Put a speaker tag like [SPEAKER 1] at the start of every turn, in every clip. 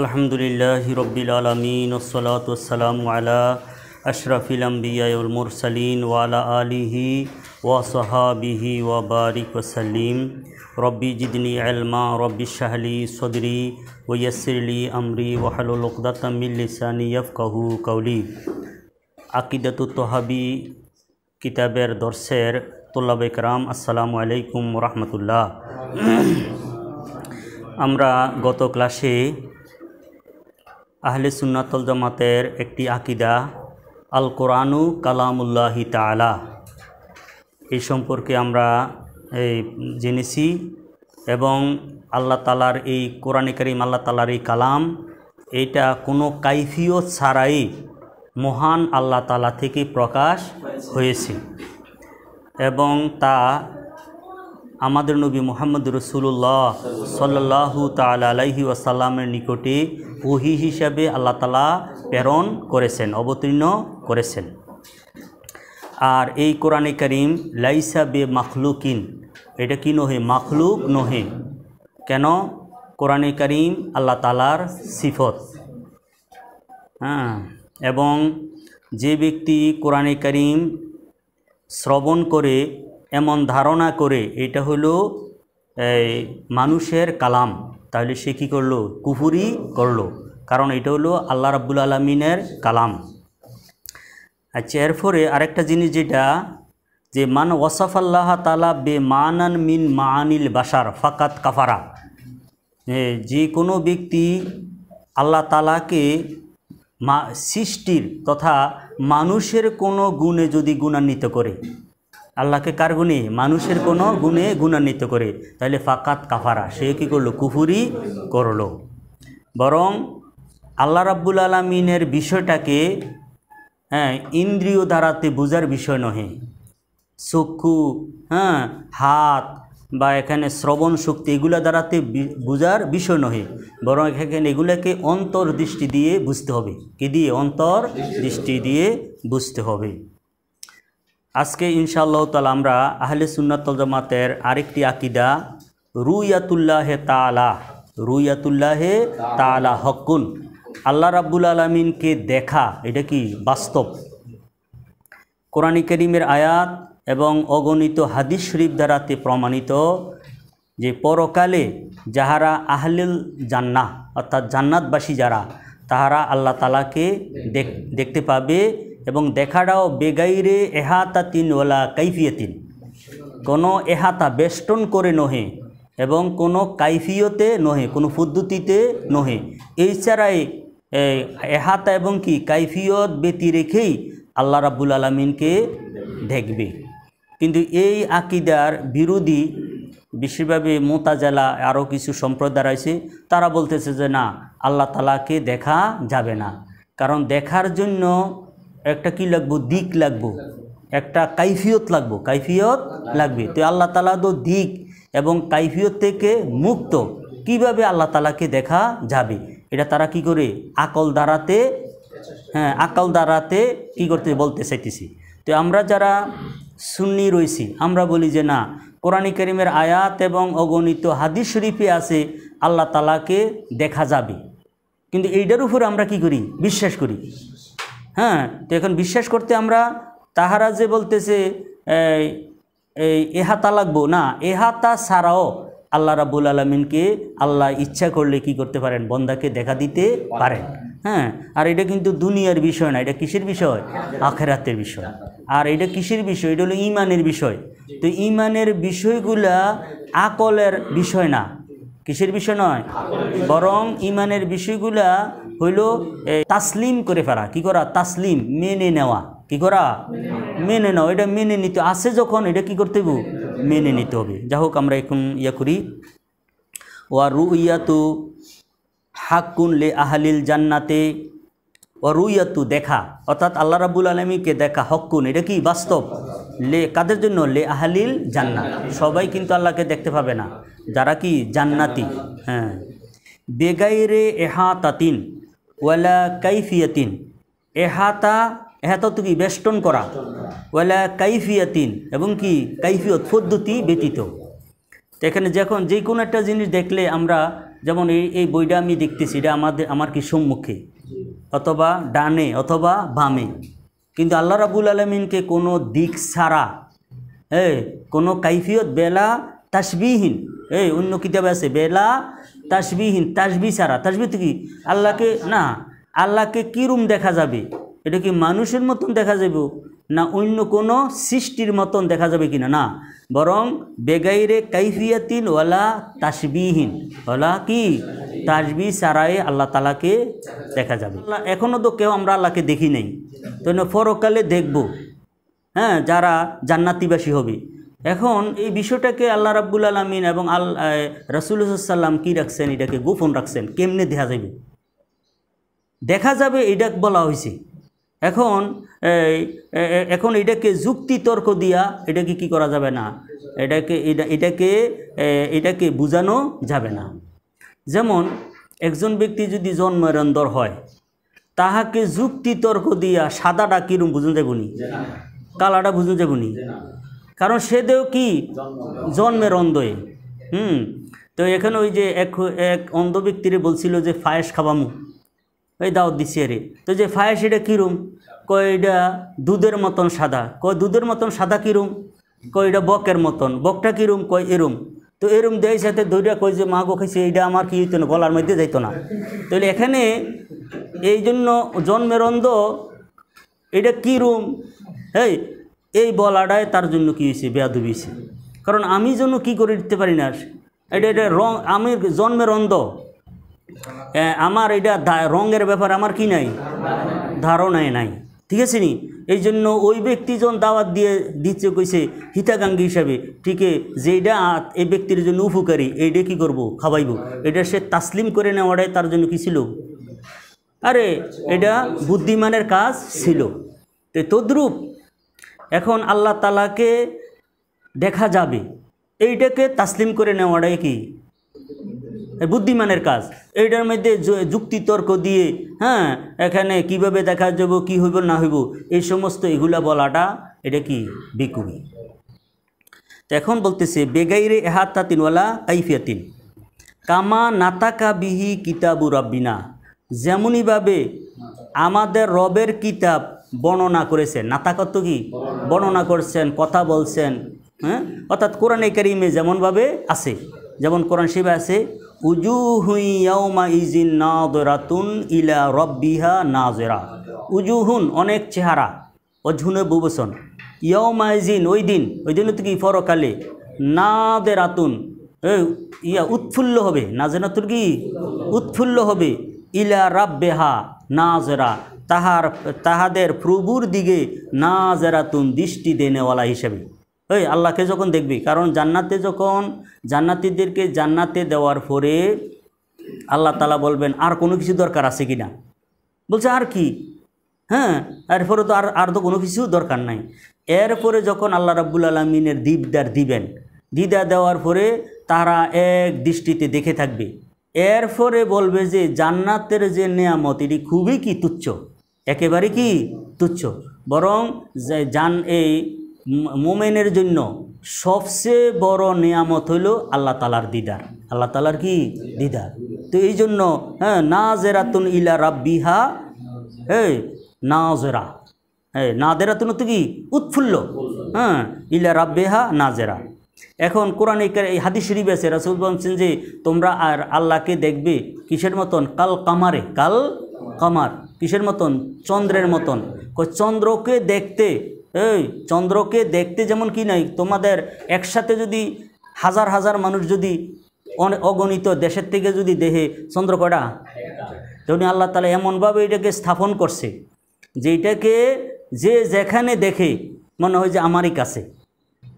[SPEAKER 1] الحمد لله رب العالمين والصلاة والسلام على أشرف الأنبياء والمرسلين وعلى آله وصحابه وبارك وسلم ربي جدني علما ربي اشرح لي صدري ويسر لي أمري واحلل عقدة من لساني يفقه قولي عقيدة كتاب কিতাবের طلاب তোল্লাবে السلام عليكم ورحمة الله আমরা গত ক্লাসে আহলে সুনাতল জামাতের একটি আকিদা আল কোরআনু কালামুল্লাহি তালা এই সম্পর্কে আমরা এই জেনেছি এবং আল্লাহ তালার এই কোরআনে করিম আল্লাহ তালার এই কালাম এটা কোনো কাইফিয়ত ছাড়াই মহান আল্লাহ তালা থেকে প্রকাশ হয়েছে এবং তা আমাদের নবী মোহাম্মদ রসুল্লাহ সাল্লাহ তাল আলাইহি ওয়াসাল্লামের নিকটে ওহি হিসাবে আল্লাহ তালা প্রেরণ করেছেন অবতীর্ণ করেছেন আর এই কোরআনে করিম লাইসা বে মাখলুকিন এটা কি নহে মাখলুক নহে কেন কোরআনে করিম আল্লাহ তালার সিফত হ্যাঁ এবং যে ব্যক্তি কোরআনে করিম শ্রবণ করে এমন ধারণা করে এটা হলো মানুষের কালাম তাহলে সে কী করলো কুফুরি করলো কারণ এটা হলো আল্লাহ রাব্বুল আলমিনের কালাম আচ্ছা এরপরে আরেকটা জিনিস যেটা যে মান ওয়াসাফ আল্লাহ তালা বে মানান মিন মানিল বাসার ফাকাত কাফারা যে কোনো ব্যক্তি আল্লাহ তালাকে মা সৃষ্টির তথা মানুষের কোনো গুণে যদি গুণান্বিত করে আল্লাহকে কার গুণে মানুষের কোনো গুণে গুণান্বিত করে তাহলে ফাকাত কাফারা সে কী করলো কুফুরি করলো বরং আল্লাহ রাব্বুল আলমিনের বিষয়টাকে হ্যাঁ ইন্দ্রিয় দ্বারাতে বোঝার বিষয় নহে চক্ষু হ্যাঁ হাত বা এখানে শ্রবণ শক্তি এগুলো দ্বারাতে বোঝার বিষয় নহে বরং এখানে এগুলোকে অন্তর দৃষ্টি দিয়ে বুঝতে হবে কি দিয়ে অন্তর দৃষ্টি দিয়ে বুঝতে হবে আজকে ইনশাআল্লাহ তাল আমরা আহলে সুন্নাতল জামাতের আরেকটি আকিদা রুইয়াতুল্লাহে তালা রুইয়াতুল্লাহে তালা হকুন আল্লাহ রাব্বুল আলমিনকে দেখা এটা কি বাস্তব কোরআনী করিমের আয়াত এবং অগণিত হাদিস শরীফ দ্বারাতে প্রমাণিত যে পরকালে যাহারা আহলিল জান্না অর্থাৎ জান্নাতবাসী যারা তাহারা আল্লাহ তালাকে দেখতে পাবে এবং দেখাটাও বেগাইরে এহাতা তিন ওলা কাইফিয়তিন কোনো এহাতা বেষ্টন করে নহে এবং কোনো কাইফিয়তে নহে কোনো পদ্ধতিতে নহে এই ছাড়াই এহাতা এবং কি কাইফিয়ত ব্যতি রেখেই আল্লাহ রাবুল আলমিনকে দেখবে কিন্তু এই আকিদার বিরোধী বিশেষভাবে মোতাজালা আরও কিছু সম্প্রদায় রয়েছে তারা বলতেছে যে না আল্লাহ তালাকে দেখা যাবে না কারণ দেখার জন্য একটা কি লাগবো দিক লাগবো একটা কাইফিয়ত লাগবো কাইফিয়ত লাগবে তো আল্লাহ তালা তো দিক এবং কাইফিয়ত থেকে মুক্ত কিভাবে আল্লাহ তালাকে দেখা যাবে এটা তারা কি করে আকল দ্বারাতে হ্যাঁ আকল দ্বারাতে কি করতে বলতে চাইতেছি তো আমরা যারা সুন্নি রয়েছি আমরা বলি যে না কোরআন করিমের আয়াত এবং অগণিত হাদিস শরীফে আছে আল্লাহ তালাকে দেখা যাবে কিন্তু এইটার উপর আমরা কি করি বিশ্বাস করি হ্যাঁ তো এখন বিশ্বাস করতে আমরা তাহারা যে বলতেছে এহাতা লাগবো না এহাতা ছাড়াও আল্লাহ রাবুল আলমিনকে আল্লাহ ইচ্ছা করলে কি করতে পারেন বন্দাকে দেখা দিতে পারেন হ্যাঁ আর এটা কিন্তু দুনিয়ার বিষয় না এটা কিসের বিষয় আখেরাতের বিষয় আর এটা কিসের বিষয় এটা হলো ইমানের বিষয় তো ইমানের বিষয়গুলা আকলের বিষয় না কিসের বিষয় নয় বরং ইমানের বিষয়গুলা হইল তাসলিম করে ফেলা কি করা তাসলিম মেনে নেওয়া কি করা মেনে নেওয়া এটা মেনে নিতে আসে যখন এটা কি করতে হবে মেনে নিতে হবে যা হোক আমরা এখন ইয়া করি ওয়া রু ইয়াতু হাকুন লে আহালিল জান্নাতে ও রুইয়াতু দেখা অর্থাৎ আল্লাহ রাবুল আলমীকে দেখা হকুন এটা কি বাস্তব লে কাদের জন্য লে আহালিল জান্নাত সবাই কিন্তু আল্লাহকে দেখতে পাবে না যারা কি জান্নাতি হ্যাঁ বেগাইরে এহা তাতিন ওয়ালা কাইফিয়াতিন এহাতা এহাতা তো কি বেষ্টন করা ওয়ালা কাইফিয়াতিন এবং কি কাইফিয়ত পদ্ধতি ব্যতীত তো এখানে যখন যে কোনো একটা জিনিস দেখলে আমরা যেমন এই এই বইটা আমি দেখতেছি এটা আমাদের আমার কি সম্মুখে অথবা ডানে অথবা বামে কিন্তু আল্লাহ রাবুল আলমিনকে কোনো দিক ছাড়া হ্যাঁ কোনো কাইফিয়ত বেলা তাসবিহীন এই অন্য কিতাবে আছে বেলা তাসবিহীন তাসবি ছাড়া তাসবি তো কি আল্লাহকে না আল্লাহকে রূপ দেখা যাবে এটা কি মানুষের মতন দেখা যাবে না অন্য কোনো সৃষ্টির মতন দেখা যাবে কিনা না বরং বেগাইরে কাইফিয়াতিন ওয়ালা তাসবিহীন ওলা কি তাসবি সারায় আল্লাহ তালাকে দেখা যাবে আল্লাহ এখনও তো কেউ আমরা আল্লাহকে দেখি নাই তো ফরকালে দেখব হ্যাঁ যারা জান্নাতিবাসী হবে এখন এই বিষয়টাকে আল্লাহ রাব্বুল আলমিন এবং আল সাল্লাম কী রাখছেন এটাকে গোপন রাখছেন কেমনে দেখা যাবে দেখা যাবে এটা বলা হয়েছে এখন এখন এটাকে যুক্তি তর্ক দিয়া এটাকে কি করা যাবে না এটাকে এটা এটাকে এটাকে বোঝানো যাবে না যেমন একজন ব্যক্তি যদি জন্মরন্দর হয় তাহাকে যুক্তি তর্ক দিয়া সাদাটা কীরম বুঝুন যাবনি কালাটা বুঝুন যাবনি কারণ সে দেহ কি জন্মের অন্ধয়ে হুম তো এখানে ওই যে এক এক অন্ধ ব্যক্তিরে বলছিল যে ফায়েস খাবামু এই দাওয়াত দিছি আরে তো যে ফায়েস এটা কীরম কয়টা এটা দুধের মতন সাদা কয় দুধের মতন সাদা কীরম কয়টা এটা বকের মতন বকটা কীরম কয় এরম তো এরম দেয় সাথে দইটা কই যে মা গোখাইছে এইটা আমার কি হইতো না গলার মধ্যে যাইতো না তাহলে এখানে এই জন্য জন্মের অন্ধ এটা কী রুম এই এই বলাটাই তার জন্য কী হয়েছে বেয়াদবি হয়েছে কারণ আমি জন্য কি করে দিতে পারি না এটা এটা রং আমি জন্মের অন্ধ আমার এটা রঙের ব্যাপার আমার কি নাই ধারণায় নাই ঠিক আছে নি এই জন্য ওই ব্যক্তিজন দাওয়াত দিয়ে দিচ্ছে কইছে হিতাকাঙ্গী হিসাবে ঠিকে যেটা এই ব্যক্তির জন্য উপকারী এইটা কী করবো খাবাইব এটা সে তাসলিম করে নেওয়াটাই তার জন্য কী ছিল আরে এটা বুদ্ধিমানের কাজ ছিল তো তদ্রূপ এখন আল্লাহ তালাকে দেখা যাবে এইটাকে তাসলিম করে নেওয়াটাই কি বুদ্ধিমানের কাজ এইটার মধ্যে যুক্তি তর্ক দিয়ে হ্যাঁ এখানে কিভাবে দেখা যাব কি হইব না হইব এই সমস্ত এগুলা বলাটা এটা কি বিকুবি এখন বলতেছে বেগাইরে এহাত্তাতিনওয়ালা কাইফিয়াতিন কামা নাতাকা বিহি কিতাবু রব্বিনা যেমনইভাবে আমাদের রবের কিতাব বর্ণনা করেছেন নাতাকত্ব কি বর্ণনা করছেন কথা বলছেন হ্যাঁ অর্থাৎ কোরআনে কারিমে যেমনভাবে আছে যেমন কোরআন শিবে আছে না উজুহুইয়াউমাইজিনাতুন ইলা রব্বিহা নাজেরা উজুহুন অনেক চেহারা অঝুনে বুবসন মাইজিন ওই দিন ওই দিন তো কি ফরকালে না নাদেরাতুন ইয়া উৎফুল্ল হবে না জেনাতুন কি উৎফুল্ল হবে ইলা রাব্বেহা জেরা তাহার তাহাদের প্রভুর দিকে না জেরাতুন দৃষ্টি দেনেওয়ালা হিসেবে ওই আল্লাহকে যখন দেখবি কারণ জান্নাতে যখন জান্নাতিদেরকে জান্নাতে দেওয়ার পরে আল্লাহ তালা বলবেন আর কোনো কিছু দরকার আছে কি না বলছে আর কি হ্যাঁ এরপরে তো আর আর তো কোনো কিছু দরকার নাই এরপরে যখন আল্লাহ রাব্বুল আলমিনের দিবদার দিবেন দিদা দেওয়ার পরে তারা এক দৃষ্টিতে দেখে থাকবে এরপরে বলবে যে জান্নাতের যে নিয়ামত এটি খুবই কি তুচ্ছ একেবারে কি তুচ্ছ বরং জান এই মোমেনের জন্য সবচেয়ে বড় নিয়ামত হইল আল্লাহ তালার দিদার আল্লাহ তালার কি দিদার তো এই জন্য হ্যাঁ না জেরাতুন ইলা রাব্বিহা হ্যাঁ না জেরা হ্যাঁ না জেরাতুন তো কি উৎফুল্ল হ্যাঁ ইলা রাব্বিহা না জেরা এখন কোরআন এই হাদিস শরীফ আছে রাসুল বলছেন যে তোমরা আর আল্লাহকে দেখবে কিসের মতন কাল কামারে কাল কামার কিসের মতন চন্দ্রের মতন চন্দ্রকে দেখতে এই চন্দ্রকে দেখতে যেমন কি নাই তোমাদের একসাথে যদি হাজার হাজার মানুষ যদি অগণিত দেশের থেকে যদি দেহে চন্দ্র কটা তখন আল্লাহ তালা এমনভাবে এটাকে স্থাপন করছে যে এটাকে যে যেখানে দেখে মনে হয় যে আমারই কাছে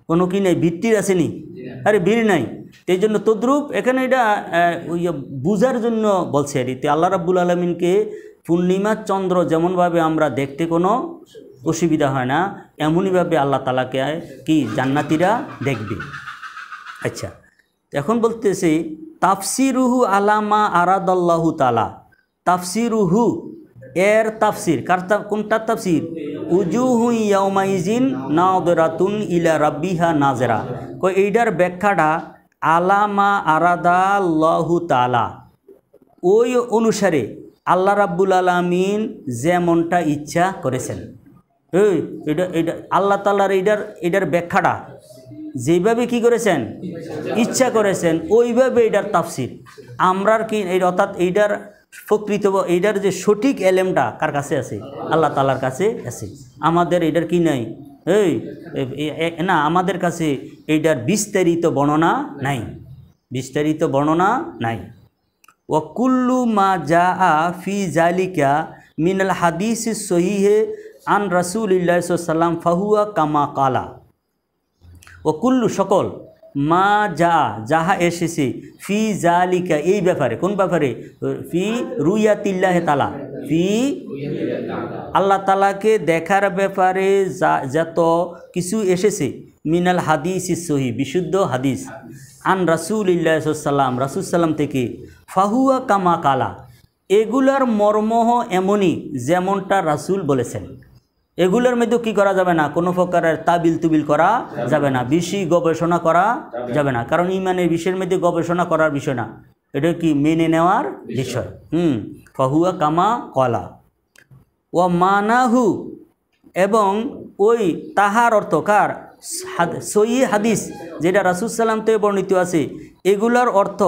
[SPEAKER 1] কোনো কি নেই ভিত্তির আসেনি আরে ভিড় নাই এই জন্য তদ্রুপ এখানে এটা বুঝার জন্য বলছে আর আল্লাহ রাব্বুল আলমিনকে পূর্ণিমার চন্দ্র যেমনভাবে আমরা দেখতে কোনো অসুবিধা হয় না এমনইভাবে আল্লাহ তালাকে কি জান্নাতিরা দেখবে আচ্ছা এখন বলতেছি তাফসিরুহু আলামা আরাদাল্লাহু তালা তাফসিরুহু এর তাফসির কার কোনটার তাফসির উজুহু ইয়াউমাইজিন নাওদরাতুন ইলা রাব্বিহা নাজেরা কই এইটার ব্যাখ্যাটা আলামা আরাদাল্লাহু তালা ওই অনুসারে আল্লাহ রাব্বুল আলমিন যেমনটা ইচ্ছা করেছেন এই এটা এটা আল্লাহ তাল্লার এটার এটার ব্যাখ্যাটা যেভাবে কি করেছেন ইচ্ছা করেছেন ওইভাবে এটার তাফসির আমরার কি এই অর্থাৎ এইটার প্রকৃত এইটার যে সঠিক এলেমটা কার কাছে আছে আল্লাহ তালার কাছে আছে আমাদের এটার কি নাই এই না আমাদের কাছে এইটার বিস্তারিত বর্ণনা নাই বিস্তারিত বর্ণনা নাই ওয়াকুল্লু মা জা আ ফি জালিকা মিনাল হাদিস সহিহে আন রসুল্লাহাম ফাহুয়া কামা কালা ওকুল্লু সকল মা যা যাহা এসেছে ফি জালিকা এই ব্যাপারে কোন ব্যাপারে ফি রুইয়াতিল্লাহ তালা ফি আল্লাহ তালাকে দেখার ব্যাপারে যা যত কিছু এসেছে মিনাল হাদিস সহি বিশুদ্ধ হাদিস আন রাসুল ইল্লাহ সাল্লাম রাসুল সাল্লাম থেকে ফাহুয়া কামা কালা এগুলার মর্মহ এমনই যেমনটা রাসুল বলেছেন এগুলোর মধ্যে কি করা যাবে না কোনো প্রকারের তাবিল তুবিল করা যাবে না বেশি গবেষণা করা যাবে না কারণ ইমানের বিষয়ের মধ্যে গবেষণা করার বিষয় না এটা কি মেনে নেওয়ার বিষয় হুম ফাহুয়া কামা কলা ও মানাহু এবং ওই তাহার অর্থকার সই হাদিস যেটা রাসুল সাল্লাম তো বর্ণিত আছে এগুলার অর্থ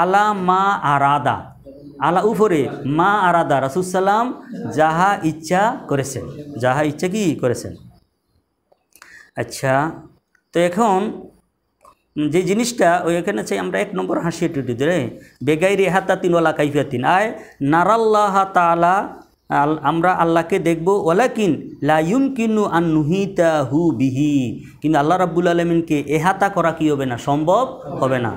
[SPEAKER 1] আলা মা আরাদা আলা উপরে মা আরাদা রাসুসাল্লাম যাহা ইচ্ছা করেছেন যাহা ইচ্ছা কি করেছেন আচ্ছা তো এখন যে জিনিসটা ওই এখানে চাই আমরা এক নম্বর হাসিয়ে টুটি দিলে বেগাই রেহাতা তিনওয়ালা কাইফিয়াতিন আয় নারাল্লাহ তালা আমরা আল্লাহকে দেখব কিন লাইম কিনু আন নুহিতা হু বিহি কিন্তু আল্লাহ রাব্বুল আলমিনকে এহাতা করা কি হবে না সম্ভব হবে না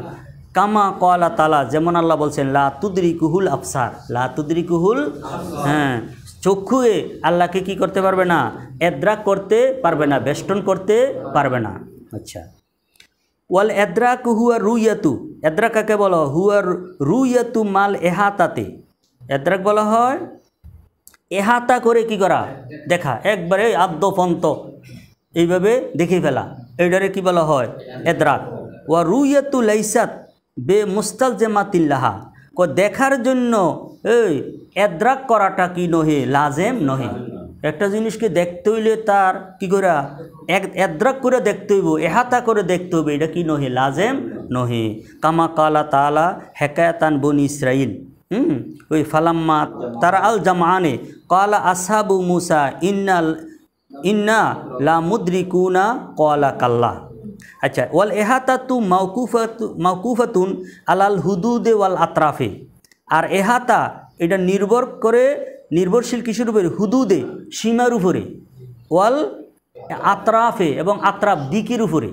[SPEAKER 1] কামা কলা তালা যেমন আল্লাহ বলছেন লা তুদরি কুহুল আফসার লা তুদরি কুহুল হ্যাঁ চক্ষুয়ে আল্লাহকে কি করতে পারবে না এদ্রাক করতে পারবে না বেষ্টন করতে পারবে না আচ্ছা ওয়াল এদ্রাক হুয়া রুইয়াতু এদ্রাক কাকে বলো হুয়ার রুইয়াতু মাল এহাতাতে এদ্রাক বলা হয় এহাতা করে কি করা দেখা একবারে আদ্যপন্ত এইভাবে দেখে ফেলা এইটারে কি বলা হয় এদ্রাক ওয়া রুইয়াতু লাইসাত বে মুস্তাল জেমাতিল্লাহা ক দেখার জন্য এই এদ্রাক করাটা কি নহে লাজেম নহে একটা জিনিসকে দেখতে হইলে তার কি করা এক এদ্রাক করে দেখতে হইব এহাতা করে দেখতে হইব এটা কি নহে লাজেম নহে কামা কালা তালা হেকায়াতান বনি ইসরাইল হুম ওই ফালাম্মা তারা আল জামানে কালা আসাবু মুসা ইন্না ইন্না লা মুদ্রিকুনা কলা কাল্লা আচ্ছা ওয়াল এহাতাতু মাউকুফাতু মাউকুফাতুন আলাল হুদুদে ওয়াল আতরাফে আর এহাতা এটা নির্ভর করে নির্ভরশীল কিশোর উপরে হুদুদে সীমার উপরে ওয়াল আতরাফে এবং আতরাফ দিকের উপরে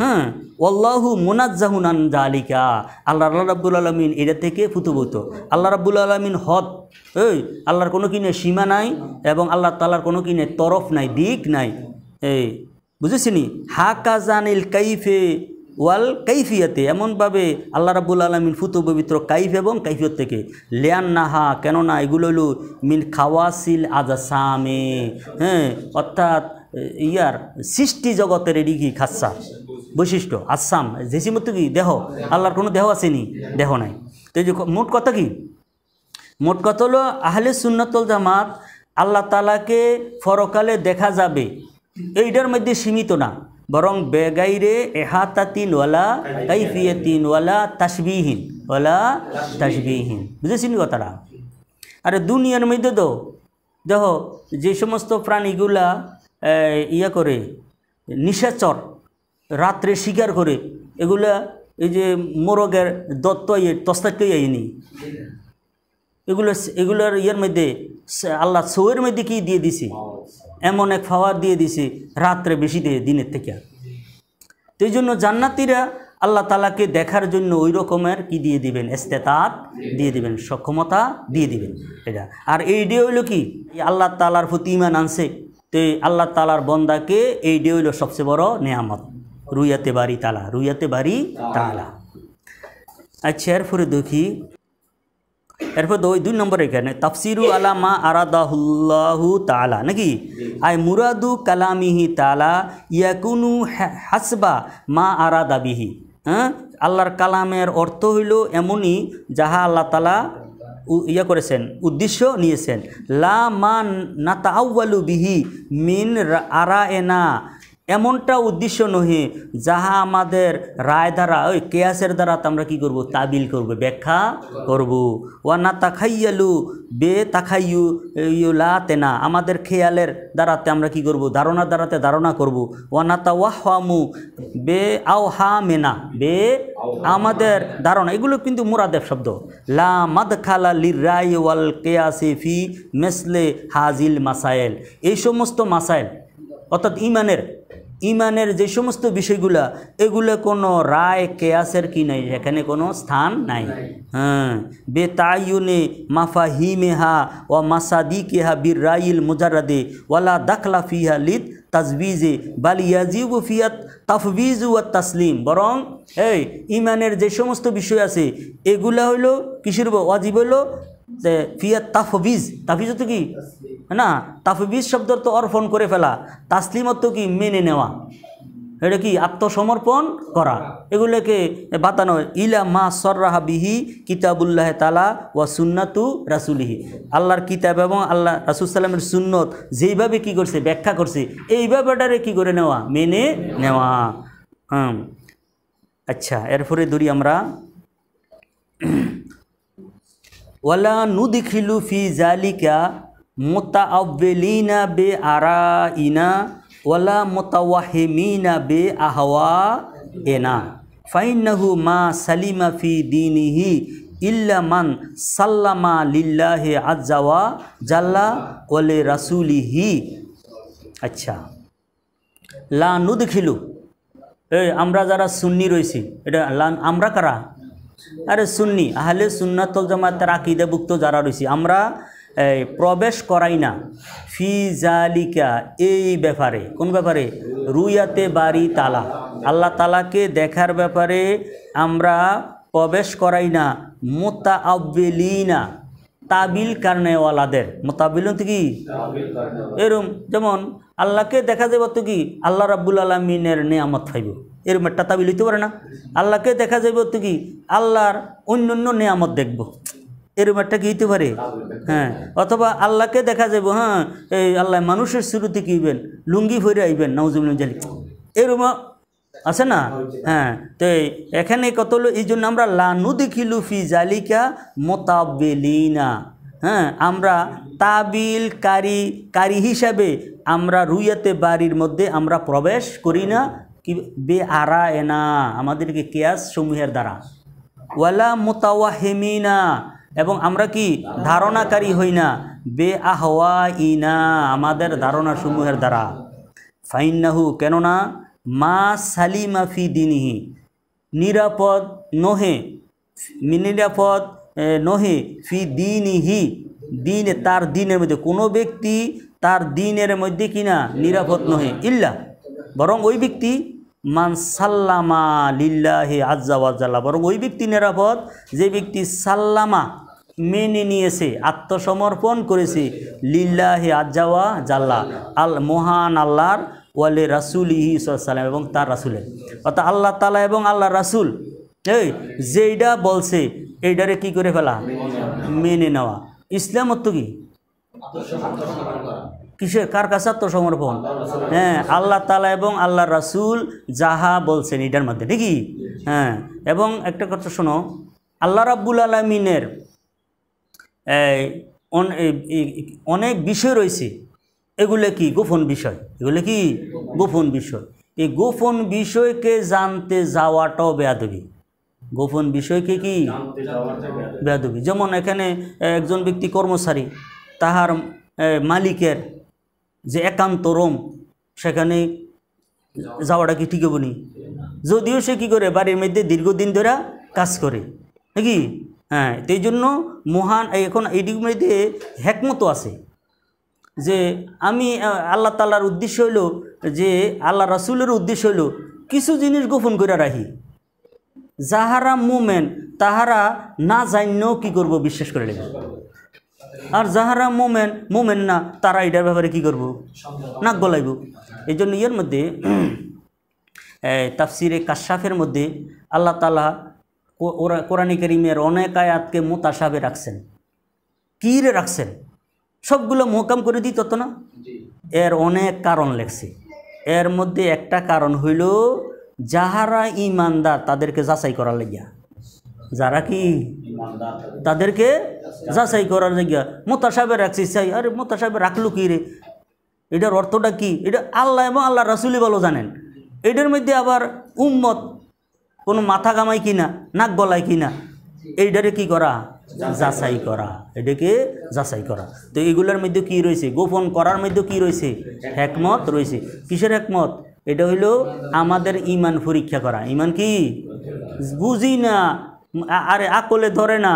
[SPEAKER 1] হ্যাঁ অল্লাহু মোনাজ্জাহুন আলিকা আল্লাহ আল্লাহ রাব্বুল আলমিন এটা থেকে ফুতুবুত আল্লাহ রাব্বুল আলমিন হদ এই আল্লাহর কোনো কিনে সীমা নাই এবং আল্লাহ তালার কোনো কিনে তরফ নাই দিক নাই এই বুঝেছিনি কাজানিল কাইফে ওয়াল কাইফিয়াতে এমনভাবে আল্লাহ রাবুল আলমিন ফুতু পবিত্র কাইফ এবং কাইফিয়ত থেকে লেয়ান নাহা কেননা এগুলো হলো মিন খাওয়াসিল আজাসামে হ্যাঁ অর্থাৎ ইয়ার সৃষ্টি জগতের এটি খাসা বৈশিষ্ট্য আসাম ঝেসিমতো কি দেহ আল্লাহর কোনো দেহ আসেনি দেহ নাই তো যে মোট কথা কি মোট কথা হলো আহলে সুন্নতল জামাত আল্লাহ তালাকে ফরকালে দেখা যাবে এইটার মধ্যে সীমিত না বরং বেগাইরে এহাতাতিন ওয়ালা কাইফিয়তিন ওয়ালা তাসবিহীন ওয়ালা তাসবিহীন বুঝেছেন কথাটা আর দুনিয়ার মধ্যে তো দেখো যে সমস্ত প্রাণীগুলা ইয়া করে নিশাচর রাত্রে শিকার করে এগুলা এই যে মোরগের দত্ত ইয়ে তস্তাক্তই আইনি এগুলো এগুলোর ইয়ের মধ্যে আল্লাহ সৌয়ের মধ্যে কি দিয়ে দিছি এমন এক ফাওয়ার দিয়ে দিছে রাত্রে বেশি দিয়ে দিনের থেকে আর তো এই জন্য জান্নাতিরা আল্লাহ তালাকে দেখার জন্য ওই রকমের কি দিয়ে দিবেন এস্তেতাত দিয়ে দিবেন সক্ষমতা দিয়ে দিবেন এটা আর এই ডে হইল কি আল্লাহ তালার প্রতি ইমান আনছে তো আল্লাহ তালার বন্দাকে এই ডে হইল সবচেয়ে বড় নেয়ামত রুইয়াতে বাড়ি তালা রুইয়াতে বাড়ি তালা আচ্ছা এরপরে দেখি এরপর ওই দুই নম্বর এখানে তাফসিরু আলামা আরাদাহুল্লাহু তালা নাকি আই মুরাদু কালামিহি তালা ইয়াকুনু হাসবা মা আরাদাবিহি হ্যাঁ আল্লাহর কালামের অর্থ হইল এমনই যাহা আল্লাহ তালা ইয়া করেছেন উদ্দেশ্য নিয়েছেন লা মান নাতা বিহি মিন আরা এনা এমনটা উদ্দেশ্য নহে যাহা আমাদের রায় দ্বারা ওই কেয়াসের দ্বারা আমরা কি করব তাবিল করব ব্যাখ্যা করব ওয়া না তাখাইয়ালু বে তাখাইয়ু ইউলা তেনা আমাদের খেয়ালের দ্বারাতে আমরা কি করব ধারণার দ্বারাতে ধারণা করব ওয়া না তা ওয়াহামু বে আও হা মেনা বে আমাদের ধারণা এগুলো কিন্তু মুরাদেব শব্দ লা মাদ খালা লি রায় ওয়াল কেয়াসে ফি মেসলে হাজিল মাসায়েল এই সমস্ত মাসাইল অর্থাৎ ইমানের ইমানের যে সমস্ত বিষয়গুলা এগুলো কোনো রায় কেয়াসের কি নাই এখানে কোনো স্থান নাই হ্যাঁ মাফা হিমেহা ও কেহা বীর রাইল মুজারাদে ওয়ালা দাখলা ফিহা লিদ তাজবিজে বালিয়াজিউ ফিয়াত তাফবিজ ওয়া তাসলিম বরং এই ইমানের যে সমস্ত বিষয় আছে এগুলা হইল কিশোর ওয়াজিব হইলো যে ফিয়া তাফবিজ তাফিজ তো কি না তাফবিজ শব্দ তো অর্পণ করে ফেলা তাসলিমত তো কি মেনে নেওয়া এটা কি আত্মসমর্পণ করা এগুলোকে বাতানো ইলা মা সর্রাহা বিহি কিতাবুল্লাহ তালা ওয়া সুন্নাতু রাসুলিহি আল্লাহর কিতাব এবং আল্লাহ সাল্লামের সুন্নত যেইভাবে কি করছে ব্যাখ্যা করছে এই ব্যাপারটারে কি করে নেওয়া মেনে নেওয়া আচ্ছা এরপরে ধরি আমরা ওয়ালা নুদখিলু ফি জালিকা মোতা আব্বেলিনা বে আরা ইনা ওয়ালা মোতাওয়াহিমিনা বে আহওয়া এনা ফাইনাহু মা সালিমা ফি দিনিহি ইল্লা মান সাল্লামা লিল্লাহে আজ্জাওয়া জাল্লা ওলে রাসুলিহি আচ্ছা লা নুদখিলু এ আমরা যারা সুন্নি রয়েছি এটা লা আমরা কারা আরে সুন্নি আহলে সুন্নাতল জামাতের আকিদেভুক্ত যারা রয়েছে আমরা প্রবেশ করাই না ফি জালিকা এই ব্যাপারে কোন ব্যাপারে রুইয়াতে বাড়ি তালা আল্লাহ তালাকে দেখার ব্যাপারে আমরা প্রবেশ করাই না মোতা আব্বেলিনা তাবিল কারণেওয়ালাদের মোতাবিল মানে কি এরম যেমন আল্লাহকে দেখা যাব তো কি আল্লাহ রাব্বুল আলমিনের নেয়ামত ফাইব এরম একটা তাবিল হইতে পারে না আল্লাহকে দেখা যাব তো কি আল্লাহর অন্য অন্য নেয়ামত দেখব এরম একটা কি হইতে পারে হ্যাঁ অথবা আল্লাহকে দেখা যাব হ্যাঁ এই আল্লাহ মানুষের শুরুতে কি হইবেন লুঙ্গি ভরে আইবেন নওজুল জালি এরম আছে না হ্যাঁ তো এখানে কত হলো এই জন্য আমরা লানু দেখিলু ফি জালিকা মোতাবেলিনা হ্যাঁ আমরা তাবিল কারি কারি হিসাবে আমরা রুইয়াতে বাড়ির মধ্যে আমরা প্রবেশ করি না কি বে আরা এনা আমাদেরকে কেয়াস সমূহের দ্বারা ওয়ালা মোতাওয়াহেমিনা এবং আমরা কি ধারণাকারী হই না বে আহওয়া ইনা আমাদের ধারণা সমূহের দ্বারা ফাইন্নাহু কেননা মা সালিমাফি দিনহি নিরাপদ নহে নিরাপদ নহে ফি দিনহি দিনে তার দিনের মধ্যে কোনো ব্যক্তি তার দিনের মধ্যে কিনা নিরাপদ নহে ইল্লা বরং ওই ব্যক্তি মান সাল্লামা লিল্লাহি আজ্জাওয়াজাল্লাহ বরং ওই ব্যক্তি নিরাপদ যে ব্যক্তি সাল্লামা মেনে নিয়েছে আত্মসমর্পণ করেছে লিল্লাহি আজ্জাওয়া জাল্লাহ আল মহান আল্লাহর ওয়ালে রাসুল ইসাল্লাম এবং তার রাসুলের অর্থাৎ আল্লাহ তালা এবং আল্লাহ রাসুল এই যেইটা বলছে এইটারে কি করে ফেলা মেনে নেওয়া ইসলাম কি কিসের কার কাছে আত্মসমর্পণ হ্যাঁ আল্লাহ তালা এবং আল্লাহ রাসুল যাহা বলছেন এটার মধ্যে নাকি হ্যাঁ এবং একটা কথা শোনো আল্লাহ রাব্বুল আলমিনের অনেক বিষয় রয়েছে এগুলো কি গোপন বিষয় এগুলো কি গোপন বিষয় এই গোপন বিষয়কে জানতে যাওয়াটাও বেয়াদবি গোপন বিষয়কে কি বেদবি যেমন এখানে একজন ব্যক্তি কর্মচারী তাহার মালিকের যে একান্ত রোম সেখানে যাওয়াটা কি ঠিক হবনি যদিও সে কী করে বাড়ির মধ্যে দীর্ঘদিন ধরে কাজ করে নাকি হ্যাঁ তো এই জন্য মহান এখন এইটির মধ্যে হ্যাকমতো আছে যে আমি আল্লাহ তাল্লার উদ্দেশ্য হইল যে আল্লাহ রাসুলের উদ্দেশ্য হইল কিছু জিনিস গোপন করে রাখি যাহারা মোমেন তাহারা না জানিও কি করব বিশ্বাস করে নেবে আর যাহারা মোমেন মোমেন না তারা এটার ব্যাপারে কি করব নাক গলাইব এই জন্য ইয়ের মধ্যে তাফসিরে কাশাফের মধ্যে আল্লাহ তালা কোরআন করিমের অনেক আয়াতকে মোতাসাবে রাখছেন কিরে রাখছেন সবগুলো মোহকাম করে দিত না এর অনেক কারণ লেখছে এর মধ্যে একটা কারণ হইল যাহারা ইমানদার তাদেরকে যাচাই করার লাগিয়া যারা কি তাদেরকে যাচাই করার লাগিয়া মোতা সাহেবে রাখছি চাই আরে মোতা সাহেবে রাখলো কি রে এটার অর্থটা কি এটা আল্লাহ এবং আল্লাহ রাসুলি বলো জানেন এটার মধ্যে আবার উম্মত কোনো মাথা কি কিনা নাক গলায় কিনা এইটারে কি করা যাচাই করা এটাকে যাচাই করা তো এগুলোর মধ্যে কি রয়েছে গোপন করার মধ্যে কি রয়েছে একমত রয়েছে কিসের একমত এটা হইল আমাদের ইমান পরীক্ষা করা ইমান কি বুঝি না আরে আকলে ধরে না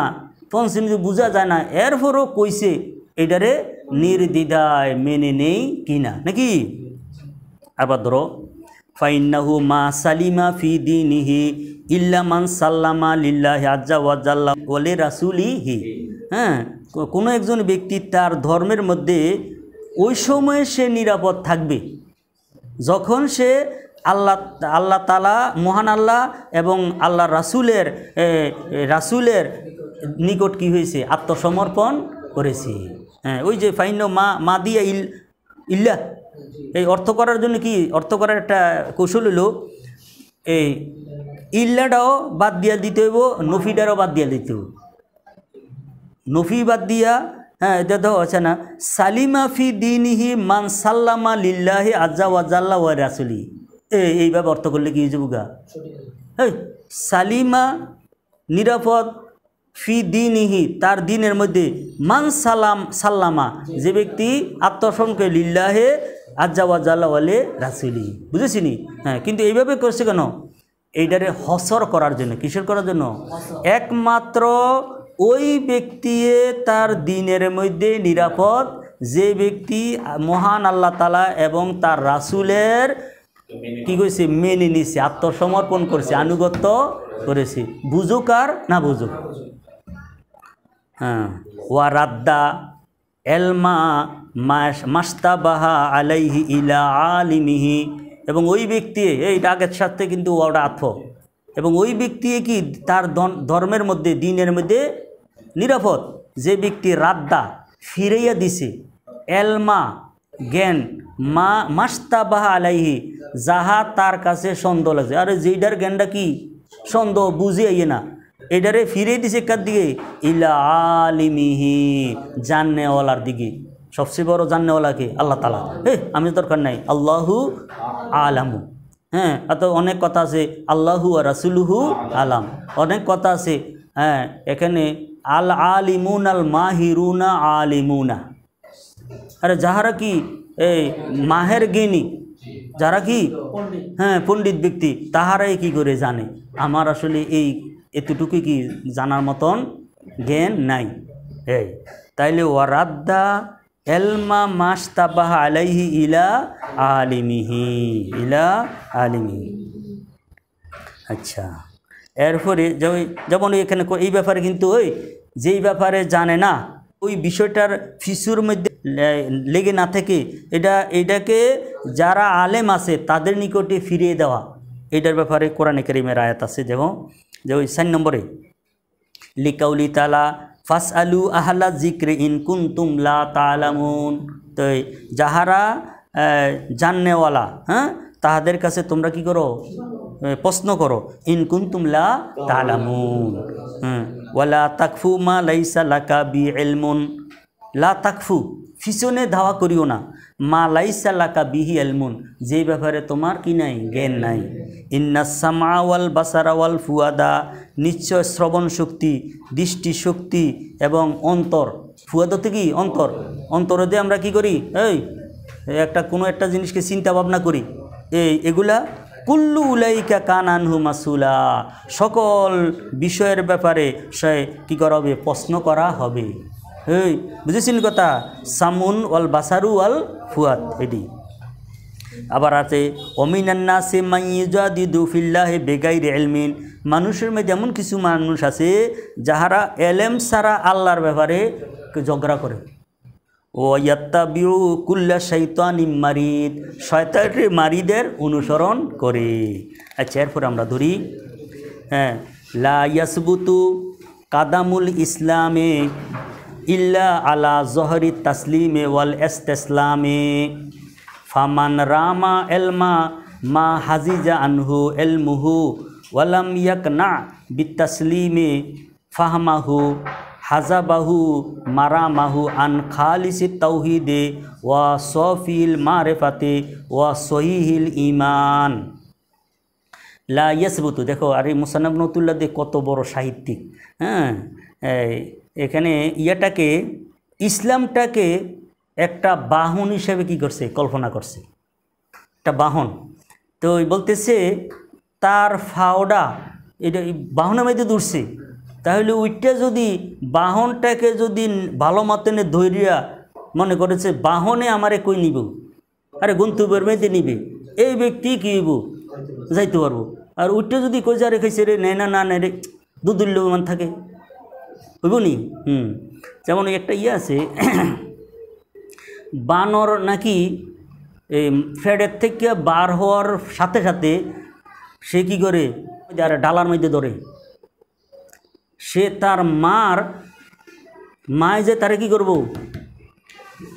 [SPEAKER 1] ফনসিন বোঝা যায় না এরপরও কইছে এটারে নির্দিদায় মেনে নেই কিনা নাকি আবার ধরো ফাইনাহু মা সালিমা ফি দিনিহি ইল্লা মান সাল্লামা লিল্লাহি আজ্জা ওয়াজাল্লা বলে হি হ্যাঁ কোনো একজন ব্যক্তি তার ধর্মের মধ্যে ওই সময়ে সে নিরাপদ থাকবে যখন সে আল্লাহ আল্লাহ তালা মহান আল্লাহ এবং আল্লাহ রাসুলের রাসুলের নিকট কি হয়েছে আত্মসমর্পণ করেছে হ্যাঁ ওই যে ফাইন মা মা দিয়া ইল ইল্লা এই অর্থ করার জন্য কি অর্থ করার একটা কৌশল হলো এই ইল্লাটাও বাদ দিয়া দিতে হইব নফিডারও বাদ দিয়া দিতে হইব নফি বাদ দিয়া হ্যাঁ এটা তো আছে না সালিমাফি দিনহি মান সাল্লামা লিল্লাহি আজ্জা ওয়াজাল্লা ওয়া রাসুলি এইভাবে অর্থ করলে কি হয়েছে বুগা সালিমা নিরাপদ ফি দিনহি তার দিনের মধ্যে মান সালাম সাল্লামা যে ব্যক্তি আত্মসংখ্যে লিল্লাহে আজ্জা ওয়াজাল্লা ওয়ালে রাসুলি বুঝেছিনি হ্যাঁ কিন্তু এইভাবে করছে কেন এইটারে হসর করার জন্য কিসের করার জন্য একমাত্র ওই ব্যক্তি তার দিনের মধ্যে নিরাপদ যে ব্যক্তি মহান আল্লাহ তালা এবং তার রাসুলের কি কইছে মেনে নিছে আত্মসমর্পণ করছে আনুগত্য করেছে বুঝুক আর না বুঝুক হ্যাঁ ওয়া রাদ্দা এলমা মাস্তাবাহা আলাইহি ইলা আলিমিহি এবং ওই ব্যক্তি এই রাগের সাথে কিন্তু ওটা আথ এবং ওই ব্যক্তি কি তার ধর্মের মধ্যে দিনের মধ্যে নিরাপদ যে ব্যক্তি রাদ্দা ফিরাইয়া দিছে এলমা জ্ঞান মা মাস্তা বাহা আলাইহি যাহা তার কাছে সন্দেহ লাগছে আরে যেইটার জ্ঞানটা কি সন্দেহ বুঝে আইয়ে না এটারে ফিরে দিছে কার দিকে ইলা আলিমিহি জাননেওয়ালার দিকে সবচেয়ে বড় জাননেওয়ালাকে আল্লাহ তালা হে আমি দরকার নাই আল্লাহু আলামু হ্যাঁ এত অনেক কথা আছে আল্লাহু আর রাসুলুহু আলাম অনেক কথা আছে হ্যাঁ এখানে আল আলিমুন আল মাহিরুনা আলিমুনা আরে যাহারা কি এই মাহের গিনী যারা কি হ্যাঁ পণ্ডিত ব্যক্তি তাহারাই কি করে জানে আমার আসলে এই এতটুকু কি জানার মতন জ্ঞান নাই এই তাইলে ওয়ারাদ্দা এলমা মাস্তাবাহ আলাইহি ইলা আলিমিহি ইলা আলিমিহি আচ্ছা এরপরে যেমন এখানে এই ব্যাপারে কিন্তু ওই যেই ব্যাপারে জানে না ওই বিষয়টার ফিসুর মধ্যে লেগে না থেকে এটা এটাকে যারা আলেম আছে তাদের নিকটে ফিরিয়ে দেওয়া এটার ব্যাপারে কোরআনে করিমের আয়াত আছে যেমন যে ওই সাইন নম্বরে লিকাউলি তালা ফাস আলু আহলা জিক্রে ইন কুন তুমলা তালামুন তো যাহারা জাননেওয়ালা হ্যাঁ তাহাদের কাছে তোমরা কি করো প্রশ্ন করো ইনকুন তুমলা তালামুন ওয়ালা তাকফু মা লাইসা লাকা বি এলমুন লা তাকফু ফিসনে ধাওয়া করিও না মা লাইসা লাকা বিহি এলমুন যে ব্যাপারে তোমার কি নাই জ্ঞান নাই ইন্না সামাওয়াল বাসারাওয়াল ফুয়াদা নিশ্চয় শ্রবণ শক্তি দৃষ্টি শক্তি এবং অন্তর ফুয়াদাতে কি অন্তর অন্তরে দিয়ে আমরা কি করি এই একটা কোনো একটা জিনিসকে চিন্তা ভাবনা করি এই এগুলা কুল্লু উলাইকা কানানহু মাসুলা সকল বিষয়ের ব্যাপারে সে কী করা হবে প্রশ্ন করা হবে এই বুঝেছেন কথা সামুন ওয়াল বাসারু ওয়াল ফুয়াত এটি আবার আছে অমিনান্নাসে মাইয়াদিদু হে বেগাইর এলমিন মানুষের মধ্যে এমন কিছু মানুষ আছে যাহারা এলেম সারা আল্লাহর ব্যাপারে ঝগড়া করে বিউ কুল্লা শৈতান মারিদ শয়তানের মারিদের অনুসরণ করে আচ্ছা এরপর আমরা ধরি হ্যাঁ লাসবুতু কাদামুল ইসলামে ইল্লা আলা জহরি তাসলিমে ওয়াল এস্তেসলামে ফামান রামা এলমা মা হাজিজা আনহু এলমুহু ওয়ালাম ইয়াকনা বিতাসলিমে ফাহমাহু হাজাবাহু মারা মাহু আন খালিসি তৌহিদে ওয়া সফিল মারেফাতে ওয়া সহিহিল ইমান লা ইয়াসবুতু দেখো আর এই মুসানব নতুল্লা দে কত বড় সাহিত্যিক হ্যাঁ এখানে ইয়াটাকে ইসলামটাকে একটা বাহন হিসেবে কি করছে কল্পনা করছে একটা বাহন তো বলতেছে তার ফাওডা এটা বাহনের মধ্যে দৌড়ছে তাহলে ওইটা যদি বাহনটাকে যদি ভালো মতনে ধৈরিয়া মনে করেছে বাহনে আমারে কই নিব আরে গন্তব্যের মেয়েতে নিবে এই ব্যক্তি কী হইব যাইতে পারবো আর ওইটা যদি কইজা রেখেছে রে নেয় না না নেয় রে দুদুল্যমান থাকে হইব নি হুম যেমন একটা ইয়ে আছে বানর নাকি এই ফ্যাডের থেকে বার হওয়ার সাথে সাথে সে কী করে যারা ডালার মধ্যে ধরে সে তার মার মায় যে তারে কি করব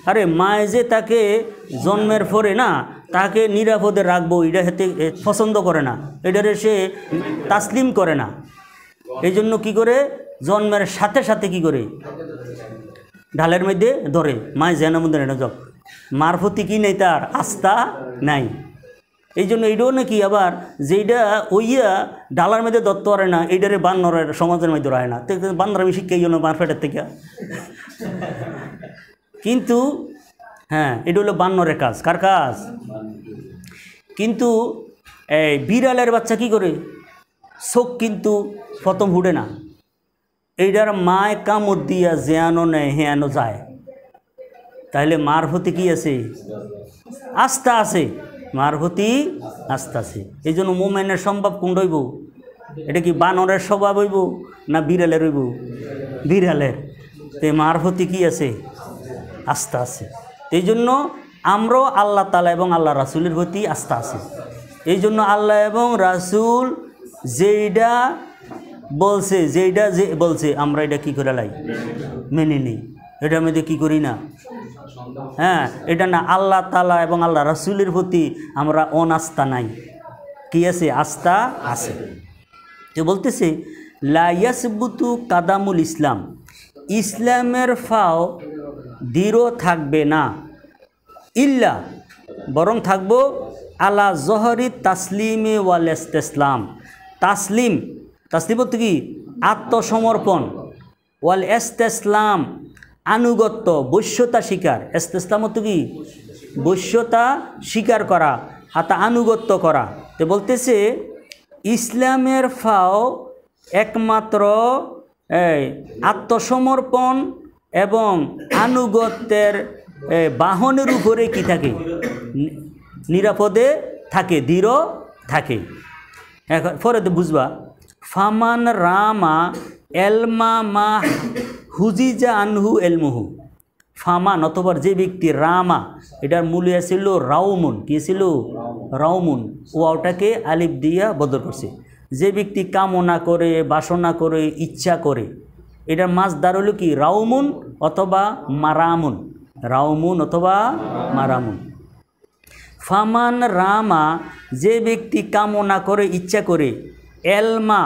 [SPEAKER 1] আরে মায় যে তাকে জন্মের পরে না তাকে নিরাপদে রাখবো এটা হেতে পছন্দ করে না এটারে সে তাসলিম করে না এই জন্য কী করে জন্মের সাথে সাথে কি করে ঢালের মধ্যে ধরে মায় জেনামুদ্দিন এটা জব মারফতি কি নেই তার আস্থা নাই এই জন্য এইটাও নাকি আবার যেইটা ওইয়া ডালার মেয়েদের দত্ত আরে না এইটারে বান্নরের সমাজের মধ্যে রায় না তো বান্দর আমি শিক্ষা এই জন্য মারফেটের থেকে কিন্তু হ্যাঁ এটা হলো বান্নরের কাজ কার কাজ কিন্তু এই বিড়ালের বাচ্চা কি করে শোক কিন্তু প্রথম হুডে না এইটার মায় কামড় দিয়া জেয়ানো নেয় হেয়ানো যায় তাহলে মার হতে কি আছে আস্থা আছে মারহতি আস্তাসি এই জন্য মোমেনের সম্ভব কুণ্ড হইব এটা কি বানরের স্বভাব হইব না বিড়ালের হইব বিড়ালের তো মারফতি কি আছে আস্থা আছে এই জন্য আমরাও আল্লাহ তালা এবং আল্লাহ রাসুলের প্রতি আস্থা আছে এই জন্য আল্লাহ এবং রাসুল যেইটা বলছে যেইটা যে বলছে আমরা এটা কি করে লাই মেনে নিই এটা আমাদের কি করি না হ্যাঁ এটা না আল্লাহ তালা এবং আল্লাহ রাসুলের প্রতি আমরা অনাস্থা নাই কি আছে আস্থা আছে তো বলতেছে লাইয়াসবুতু কাদামুল ইসলাম ইসলামের ফাও দৃঢ় থাকবে না ইল্লা বরং থাকব আলা জহরি তাসলিমে ওয়াল ইসলাম তাসলিম তাসলিম বলতে কি আত্মসমর্পণ ওয়াল এস্তেসলাম আনুগত্য বৈশ্যতা স্বীকার মতো কি বৈশ্যতা স্বীকার করা হাতা আনুগত্য করা তো বলতেছে ইসলামের ফাও একমাত্র আত্মসমর্পণ এবং আনুগত্যের বাহনের উপরে কি থাকে নিরাপদে থাকে দৃঢ় থাকে এখন পরে তো বুঝবা ফামান রামা এলমা মা হুজিজা আনহু এলমুহু ফামান অথবা যে ব্যক্তি রামা এটার মূল ছিল রাউমুন কী ছিল রাউমুন ওয়াওটাকে আলিপ দিয়া বদল করছে যে ব্যক্তি কামনা করে বাসনা করে ইচ্ছা করে এটার মাছ দার হলো কি রাউমুন অথবা মারামুন রাউমুন অথবা মারামুন ফামান রামা যে ব্যক্তি কামনা করে ইচ্ছা করে এলমা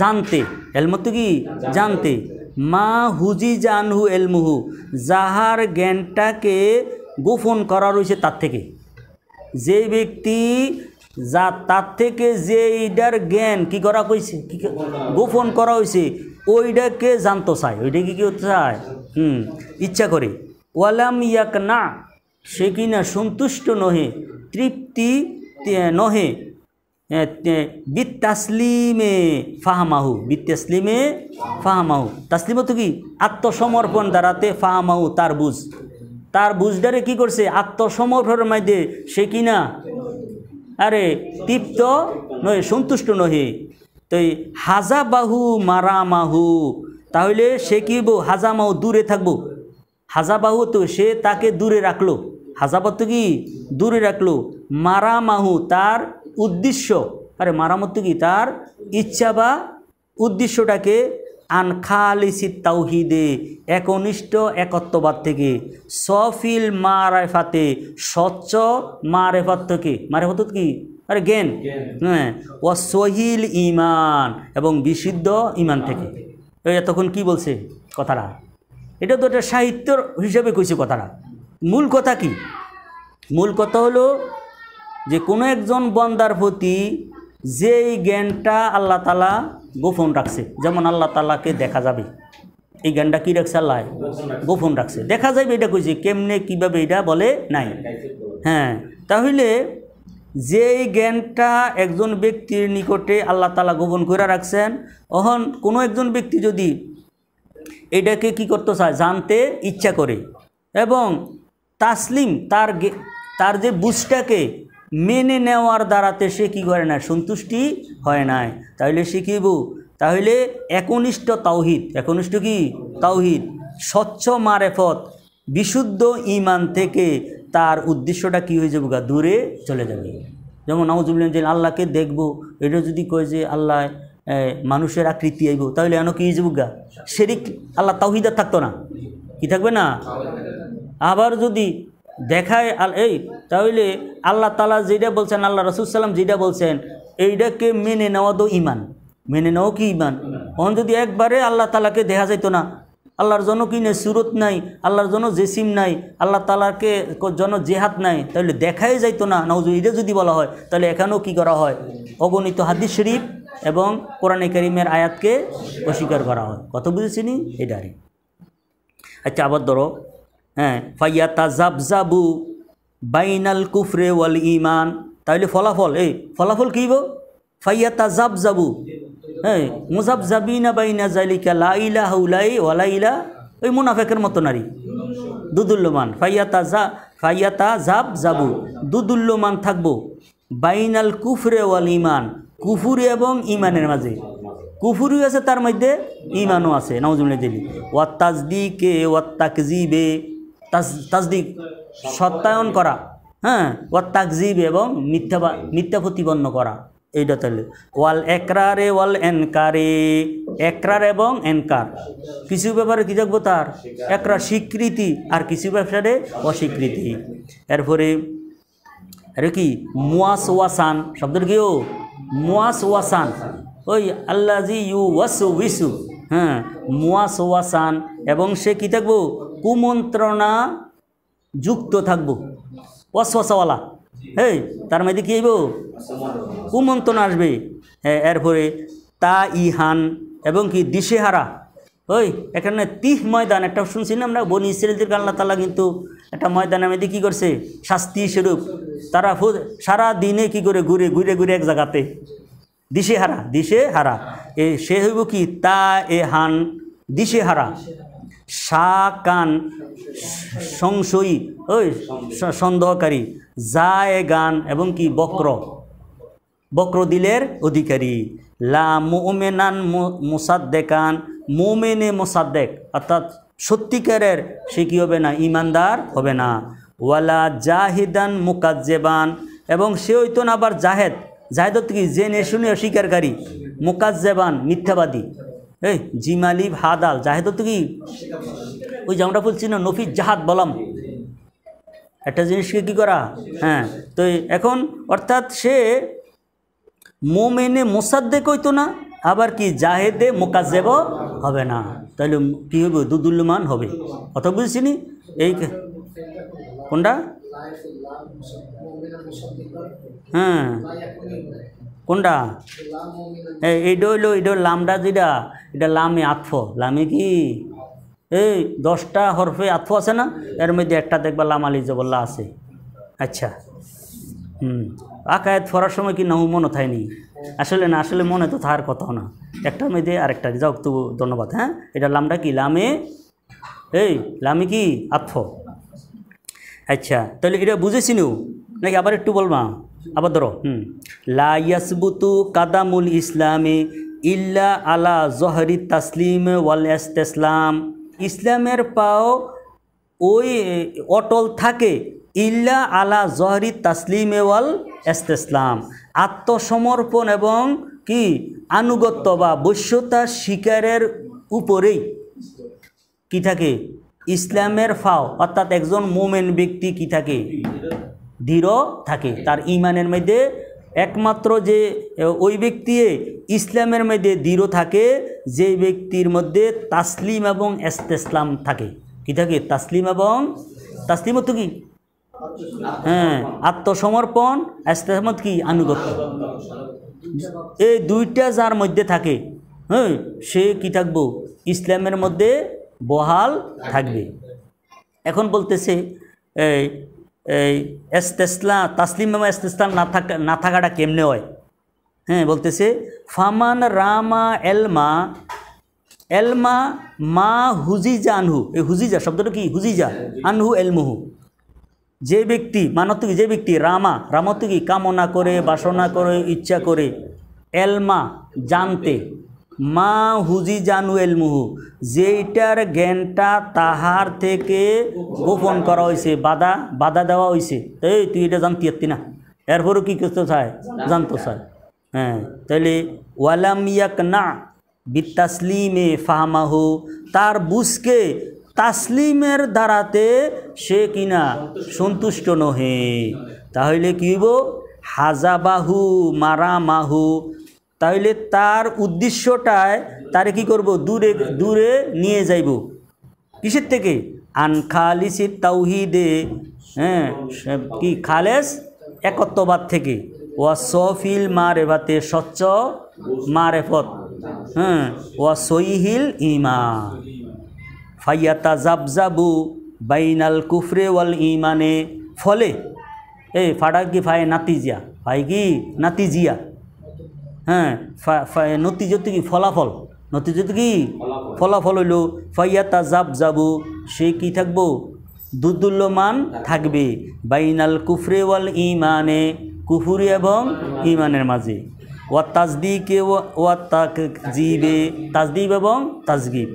[SPEAKER 1] জানতে এলমা তো কি জানতে মা হুজি জানহু এলমুহু যাহার জ্ঞানটাকে গোপন করা রয়েছে তার থেকে যে ব্যক্তি যা তার থেকে যে এইটার জ্ঞান কি করা কইছে কি গোপন করা হয়েছে ওইটাকে জানতে চায় ওইটাকে কি করতে চায় হুম ইচ্ছা করে ওয়ালাম ইয়াক না সে কিনা সন্তুষ্ট নহে তৃপ্তি নহে হ্যাঁ, হ্যাঁ, বিত ফাহামাহু ফাহমাহু ফাহামাহু তাসলিম তো কি আত্মসমর্পণ দ্বারাতে ফাহামাহু তার বুঝ তার বুঝদারে কি করছে আত্মসমর্পণের মধ্যে সে কি না আরে তৃপ্ত নহে সন্তুষ্ট নহে তো হাজা বাহু মারামাহু তাহলে সে কি হাজামাহু দূরে থাকবো হাজাবাহু তো সে তাকে দূরে রাখলো হাজাবাহ তো কি দূরে রাখলো মারামাহু তার উদ্দেশ্য আরে মারামত কি তার ইচ্ছা বা উদ্দেশ্যটাকে আন খালিসি তাওহিদে একনিষ্ঠ একত্ববাদ থেকে সফিল মারেফাতে স্বচ্ছ মারেফাত থেকে মারেফাত কি আরে জ্ঞান হ্যাঁ ও সহিল ইমান এবং বিশুদ্ধ ইমান থেকে তখন কি বলছে কথাটা এটা তো একটা সাহিত্যর হিসেবে কইছে কথাটা মূল কথা কি মূল কথা হলো যে কোনো একজন বন্দার প্রতি যেই জ্ঞানটা আল্লাহ তালা গোপন রাখছে যেমন আল্লাহ তালাকে দেখা যাবে এই জ্ঞানটা কী রাখছে আল্লাহ গোপন রাখছে দেখা যাবে এটা কইছে কেমনে কিভাবে এটা বলে নাই হ্যাঁ তাহলে যেই জ্ঞানটা একজন ব্যক্তির নিকটে আল্লাহ তালা গোপন করে রাখছেন অহন কোনো একজন ব্যক্তি যদি এটাকে কি করতে চায় জানতে ইচ্ছা করে এবং তাসলিম তার তার যে বুঝটাকে মেনে নেওয়ার দ্বারাতে সে কী করে না সন্তুষ্টি হয় নাই তাহলে সে কী তাহলে একনিষ্ঠ তাওহিদ একনিষ্ঠ কি তাওহিদ স্বচ্ছ মারেফত বিশুদ্ধ ইমান থেকে তার উদ্দেশ্যটা কী হয়ে যাবে দূরে চলে যাবে যেমন নওয়াজুবলিন যে আল্লাহকে দেখব এটা যদি কয় যে আল্লাহ মানুষের আকৃতি আইব তাহলে এন কী যাবো গা সেরিক আল্লাহ তাওহিদার থাকতো না কি থাকবে না আবার যদি দেখায় আল এই তাহলে আল্লাহ তালা যেটা বলছেন আল্লাহ রসুল সাল্লাম যেটা বলছেন এইটাকে মেনে নেওয়া তো ইমান মেনে নেওয়া কি ইমান অন যদি একবারে আল্লাহ তালাকে দেখা যাইতো না আল্লাহর জন্য কি নেই সুরত নাই আল্লাহর জন্য জেসিম নাই আল্লাহ তালাকে জন্য জেহাত নাই তাহলে দেখাই যাইতো না নওজ এটা যদি বলা হয় তাহলে এখানেও কি করা হয় অগণিত হাদিস শরীফ এবং কোরআনে করিমের আয়াতকে অস্বীকার করা হয় কত বুঝেছিনি এটারই আচ্ছা আবার ধরো হ্যাঁ ফাইয়াতা জাবজাবু বাইনাল কুফরে ওয়াল ইমান তাহলে ফলাফল এই ফলাফল কী বো ফাইয়াতা জাবজাবু হ্যাঁ মুজাবজাবিনা বাইনা জালিকা লাইলা হাউলাই ওয়ালাইলা ওই মুনাফেকের মতো নারী দুদুল্যমান তা জা তা জাব যাবু দুদুল্যমান থাকবো বাইনাল কুফরে ওয়াল ইমান কুফুর এবং ইমানের মাঝে কুফুরি আছে তার মধ্যে ইমানও আছে নজমুল দিলি ওয়াত্তাজদিকে ওয়াত্তাকজিবে তাজদিক সত্যায়ন করা হ্যাঁ ও তাকজিব এবং মিথ্যা মিথ্যা প্রতিপন্ন করা এইটা তাহলে ওয়াল একরারে ওয়াল এনকারে একরার এবং এনকার কিছু ব্যাপারে কী দেখবো তার একরা স্বীকৃতি আর কিছু ব্যাপারে অস্বীকৃতি এরপরে আরে কি মুয়াস ওয়াসান শব্দের কি ও মুয়াস ওয়াসান ওই আল্লাজি ইউ ওয়াসু উইসু হ্যাঁ মুয়াস ওয়াসান এবং সে কী থাকবো কুমন্ত্রণা যুক্ত থাকবো ওয়াসওয়াসাওয়ালা হ্যাঁ তার মধ্যে কী হইব কুমন্ত্রণা আসবে হ্যাঁ এরপরে তা ইহান এবং কি দিশেহারা ওই এখানে তিহ ময়দান একটা শুনছি না আমরা বনি ইসরাদের আল্লাহ তালা কিন্তু একটা ময়দানের মধ্যে কী করছে শাস্তি স্বরূপ তারা সারা দিনে কি করে ঘুরে ঘুরে ঘুরে এক জায়গাতে দিশেহারা দিশেহারা এ সে হইব কি তা এ হান দিশেহারা শাকান সংশয়ী ওই সন্দেহকারী যায় গান এবং কি বক্র বক্র দিলের অধিকারী লা মোমেনান মোসাদ্দেকান মোমেনে মোসাদ্দেক অর্থাৎ সত্যিকারের সে কী হবে না ইমানদার হবে না ওয়ালা জাহিদান মুকাজ্জেবান এবং সে হইতো না আবার জাহেদ জাহেদত কি জেনে শুনে অস্বীকারী মুকাজ্জেবান মিথ্যাবাদী এই জিমালিব ভাদাল জাহেদ তো কি ওই জামটা ফুল চিহ্ন নফি জাহাদ বলাম একটা জিনিসকে কি করা হ্যাঁ তো এখন অর্থাৎ সে মোমেনে মোসাদ্দে কইতো না আবার কি জাহেদে মোকাজেব হবে না তাহলে কী হবে দুদুল্যমান হবে বুঝছি বুঝছিনি এই কোনটা হ্যাঁ কোনটা এই এইটা হইলো এটা লামডা যেটা এটা লামে আতফ লামে কি এই দশটা হরফে আতফ আছে না এর মধ্যে একটা দেখবা লাম আলি জবল্লা আছে আচ্ছা হুম আকায়াত ফরার সময় কি নাও মনে থাইনি আসলে না আসলে মনে তো থাকার কথাও না একটার মধ্যে আরেকটা যাও তবু ধন্যবাদ হ্যাঁ এটা লামটা কি লামে এই লামে কি আতফ আচ্ছা তাহলে এটা বুঝেছিনু নাকি আবার একটু বলবা আবার ধরো লাইয়াসবুতু কাদামুল ইসলামে ইল্লা আলা জহরি তাসলিম ওয়াল ইসলামের পাও ওই অটল থাকে ইল্লা আলা জহরি তাসলিম ওয়াল ইসলাম আত্মসমর্পণ এবং কি আনুগত্য বা বৈশ্যতা শিকারের উপরেই কি থাকে ইসলামের ফাও অর্থাৎ একজন মোমেন ব্যক্তি কি থাকে দৃঢ় থাকে তার ইমানের মধ্যে একমাত্র যে ওই ব্যক্তি ইসলামের মধ্যে দৃঢ় থাকে যে ব্যক্তির মধ্যে তাসলিম এবং এস্তেসলাম থাকে কি থাকে তাসলিম এবং তাসলিম তো কি হ্যাঁ আত্মসমর্পণ এস্তেসমত কি আনুগত্য এই দুইটা যার মধ্যে থাকে হ্যাঁ সে কি থাকবো ইসলামের মধ্যে বহাল থাকবে এখন বলতেছে এই এই এস্তেসলা তাসলিম এবং এস্তেসলাম না থাকা না থাকাটা কেমনে হয় হ্যাঁ বলতেছে ফামান রামা এলমা এলমা মা হুজিজা আনহু এই হুজিজা শব্দটা কি হুজিজা আনহু এলমুহু যে ব্যক্তি মানত্ব যে ব্যক্তি রামা রামত্ব কি কামনা করে বাসনা করে ইচ্ছা করে এলমা জানতে মা হুজি জানু মুহু যেইটার জ্ঞানটা তাহার থেকে গোপন করা হয়েছে বাধা বাধা দেওয়া হয়েছে এই তুই এটা জানতি যাচ্ছি না এরপরও কী করতে চায় জানতো চায় হ্যাঁ তাহলে ওয়ালাম ইয়াক না বিতাসলিমে ফাহামাহু তার বুঝকে তাসলিমের দ্বারাতে সে কিনা সন্তুষ্ট নহে তাহলে কী হইব হাজাবাহু মারামাহু তাহলে তার উদ্দেশ্যটায় তারে কি করব দূরে দূরে নিয়ে যাইব কিসের থেকে আনখালিসি তাওহিদে হ্যাঁ কি খালেস একত্ববাদ থেকে ওয়া সফিল মারেফাতে স্বচ্ছ মারেফত হ্যাঁ ওয়া সইহিল ইমা ফাইয়াতা জাবজাবু বাইনাল কুফরে ওয়াল ইমানে ফলে এই ফাটা কি ফায় নাতিজিয়া ফাই কি নাতিজিয়া হ্যাঁ নতিযত কি ফলাফল নতিযত কি ফলাফল হইল তা জাব যাবো সে কি থাকবো দুদুল্যমান থাকবে বাইনাল কুফরে ওয়াল ইমানে কুফুরি এবং ইমানের মাঝে ওয়া তাজদিকে ওয়া জিবে তাজদিব এবং তাজগিব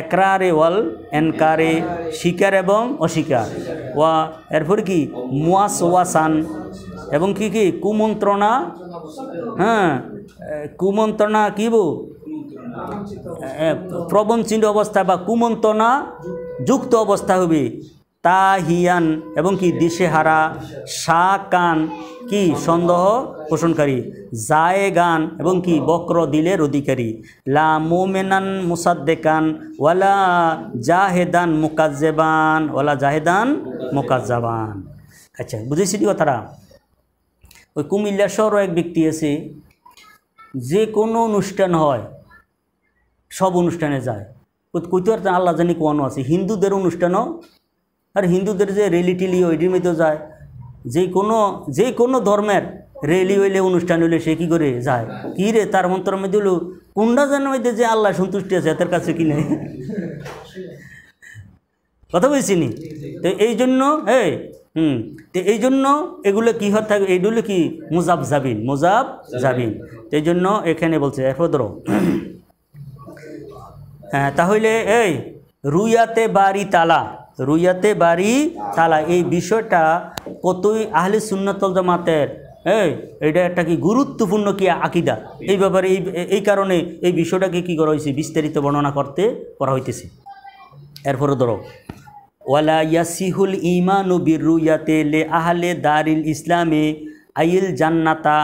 [SPEAKER 1] একরারে ওয়াল এনকারে স্বীকার এবং অস্বীকার ওয়া এরপর কি মুয়াস ওয়াসান এবং কি কি কুমন্ত্রণা হ্যাঁ কুমন্ত্রণা কি বু প্রবঞ্চিত অবস্থা বা কুমন্ত্রণা যুক্ত অবস্থা হবে তাহিয়ান এবং কি দিশেহারা শা কান কি সন্দেহ পোষণকারী জায়ে গান এবং কি বক্র দিলের অধিকারী লা মোমেনান মুসাদ্দেকান ওয়ালা জাহেদান মুকাজ্জেবান ওয়ালা জাহেদান মুকাজ্জাবান আচ্ছা বুঝেছি কথাটা ওই কুমিল্লা শহরও এক ব্যক্তি আছে যে কোনো অনুষ্ঠান হয় সব অনুষ্ঠানে যায় কইতে পারতেন আল্লাহ জানি কোয়ানো আছে হিন্দুদের অনুষ্ঠানও আর হিন্দুদের যে রেলি টেলি ওইটির মধ্যেও যায় যে কোনো যে কোনো ধর্মের রেলি হইলে অনুষ্ঠান হইলে সে কী করে যায় কী রে তার মন্ত্রের মধ্যে হলো কুন্ডা জানার মধ্যে যে আল্লাহ সন্তুষ্টি আছে এদের কাছে কি নেই কথা নি তো এই জন্য হ্যাঁ হুম তো এই জন্য এগুলো কী হতে থাকবে এইগুলো কি মুজাব জাবিন মুজাব জাবিন এই জন্য এখানে বলছে এফদ্র হ্যাঁ তাহলে এই রুইয়াতে বাড়ি তালা রুইয়াতে বাড়ি তালা এই বিষয়টা কতই আহলে সুন্নতল জামাতের হ্যাঁ এটা একটা কি গুরুত্বপূর্ণ কি আকিদা এই ব্যাপারে এই এই কারণে এই বিষয়টাকে কি করা হয়েছে বিস্তারিত বর্ণনা করতে করা হইতেছে এরপরে ধরো वला यसीहुल ईमान बिरुयत ले आहले दारिल इस्लाम अल जन्नता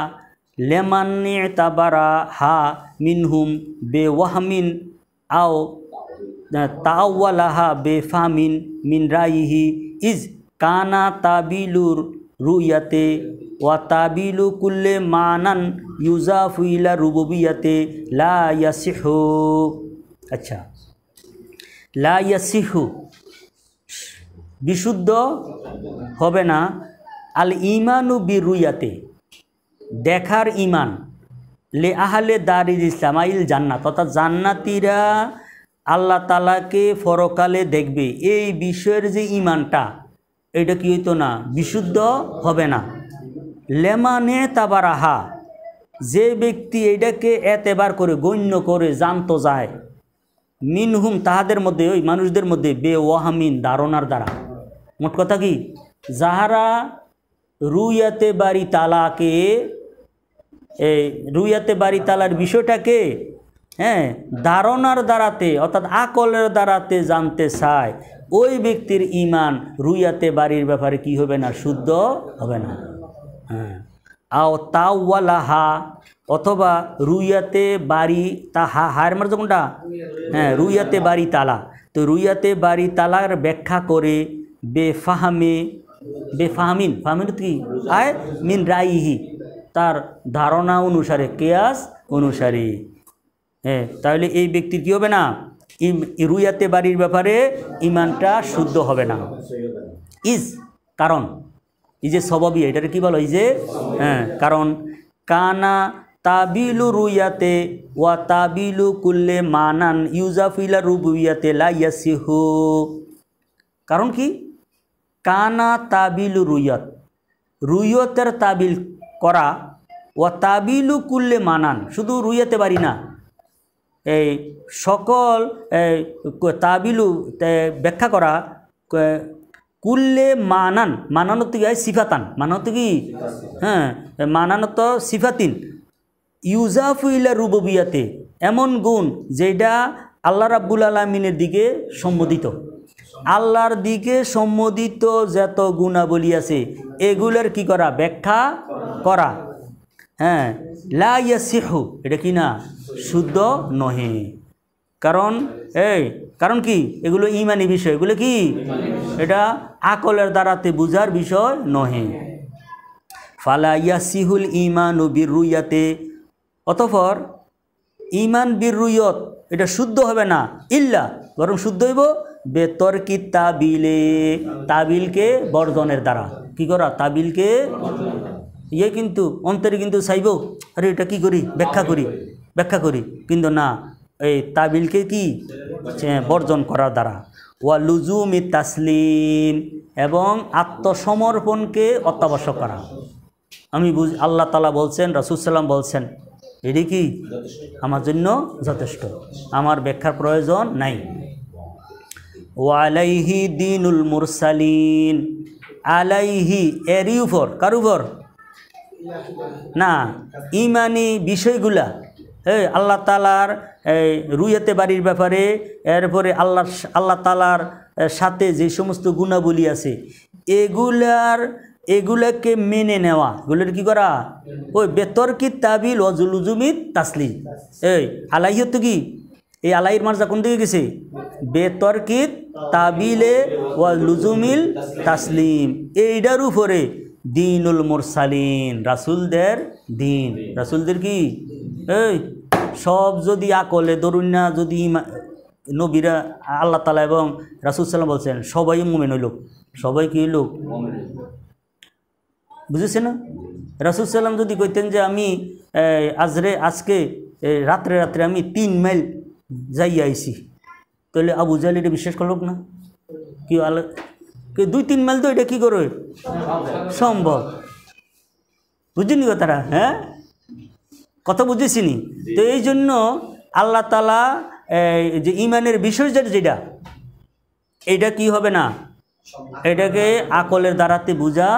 [SPEAKER 1] लेमन तबरा हा मिनहुम बे बेवहमिन आओ तावलहा बेफामिन मिन रायही इज़ काना ताबिलुर रुयत व ताबिलु कुल्ल मानन यूज़ाफ़ीला रुबूबियत ला यसीहु अच्छा ला यसीहु বিশুদ্ধ হবে না আল ইমানু বি রুইয়াতে দেখার ইমান লে আহলে ইসলাম আইল জান্নাত অর্থাৎ জান্নাতিরা আল্লাহ তালাকে ফরকালে দেখবে এই বিষয়ের যে ইমানটা এটা কি হইতো না বিশুদ্ধ হবে না লেমানে আহা যে ব্যক্তি এটাকে এতেবার করে গণ্য করে জানতো যায় মিনহুম তাহাদের মধ্যে ওই মানুষদের মধ্যে বে ওয়াহামিন ধারণার দ্বারা মোট কথা কি যাহারা রুইয়াতে বাড়ি তালাকে এই রুইয়াতে বাড়ি তালার বিষয়টাকে হ্যাঁ ধারণার দ্বারাতে অর্থাৎ আকলের দ্বারাতে জানতে চায় ওই ব্যক্তির ইমান রুইয়াতে বাড়ির ব্যাপারে কি হবে না শুদ্ধ হবে না হ্যাঁ আও তাওয়ালাহা অথবা রুইয়াতে বাড়ি তা হা হায়ের মার্জ কোনটা হ্যাঁ রুইয়াতে বাড়ি তালা তো রুইয়াতে বাড়ি তালার ব্যাখ্যা করে বেফাহামি বেফাহামিন ফাহামিন কি আয় মিন রাইহি তার ধারণা অনুসারে কেয়াস অনুসারে হ্যাঁ তাহলে এই ব্যক্তি কী হবে না রুইয়াতে বাড়ির ব্যাপারে ইমানটা শুদ্ধ হবে না ইজ কারণ এই যে সবাবি এটার কি বলো এই যে হ্যাঁ কারণ কানা তাবিলু রুইয়াতে ওয়া তাবিলু কুল্লে মানান ইউজাফিলা রুবুইয়াতে লাইয়াসিহু কারণ কি কানা তাবিল রুইয়ত রুইয়তের তাবিল করা ও তাবিলু কুল্লে মানান শুধু রুইয়াতে পারি না এই সকল তাবিলু ব্যাখ্যা করা কুল্লে মানান মানানো তো হয় সিফাতান মানানো তো কি হ্যাঁ মানানো তো সিফাতিন ইউজাফুইলা রুববিয়াতে এমন গুণ যেটা আল্লাহ রাব্বুল আলমিনের দিকে সম্বোধিত আল্লাহর দিকে সম্মোদিত যত গুণাবলী আছে এগুলোর কি করা ব্যাখ্যা করা হ্যাঁ লাহু এটা কি না শুদ্ধ নহে কারণ এই কারণ কি এগুলো ইমানি বিষয় এগুলো কি এটা আকলের দ্বারাতে বুঝার বিষয় নহে ফালা ইয়াসিহুল ইমান ও বীররুইয়াতে অতফর ইমান বীররুইয়ত এটা শুদ্ধ হবে না ইল্লা বরং শুদ্ধ হইব বেতর্কি তাবিলে তাবিলকে বর্জনের দ্বারা কি করা তাবিলকে ইয়ে কিন্তু অন্তরে কিন্তু চাইব আরে এটা কি করি ব্যাখ্যা করি ব্যাখ্যা করি কিন্তু না এই তাবিলকে কি বর্জন করার দ্বারা ওয়া লুজুমি তাসলিম এবং আত্মসমর্পণকে অত্যাবশ্যক করা আমি বুঝ আল্লাহ তালা বলছেন রসুলসাল্লাম বলছেন এটি কি আমার জন্য যথেষ্ট আমার ব্যাখ্যার প্রয়োজন নাই ওয়ালাইহি দিনুল মুরসালিন আলাইহি এরই উপর কার উপর না ইমানি বিষয়গুলা হ্যাঁ আল্লাহ তালার রুইয়াতে বাড়ির ব্যাপারে এরপরে আল্লাহ আল্লাহ তালার সাথে যে সমস্ত গুণাবলী আছে এগুলার এগুলাকে মেনে নেওয়া এগুলোর কি করা ওই বেতর্কি তাবিল অজুলুজুমিত তাসলি এই আলাইহত কি এই আলাইয়ের মার্জা কোন দিকে গেছে বেতর্কিত তাবিলে ওয়া লুজুমিল তাসলিম এইটার উপরে দিনুল মুরসালিন রাসুলদের দিন রাসুলদের কি এই সব যদি আকলে ধরুন না যদি নবীরা আল্লাহ তালা এবং রাসুল সাল্লাম বলছেন সবাই মোমেন হইল সবাই কি হইল বুঝেছে না রাসুল সাল্লাম যদি কইতেন যে আমি আজরে আজকে রাত্রে রাত্রে আমি তিন মাইল যাই আইছি তাহলে আবু জাহেল এটা বিশ্বাস করল না কি আলাদা কে দুই তিন মাইল তো এটা কী করবে সম্ভব বুঝিনি কথাটা হ্যাঁ কথা বুঝেছিনি তো এই জন্য আল্লাহ তালা যে ইমানের বিষয় যেটা এটা কি হবে না এটাকে আকলের দ্বারাতে বোঝা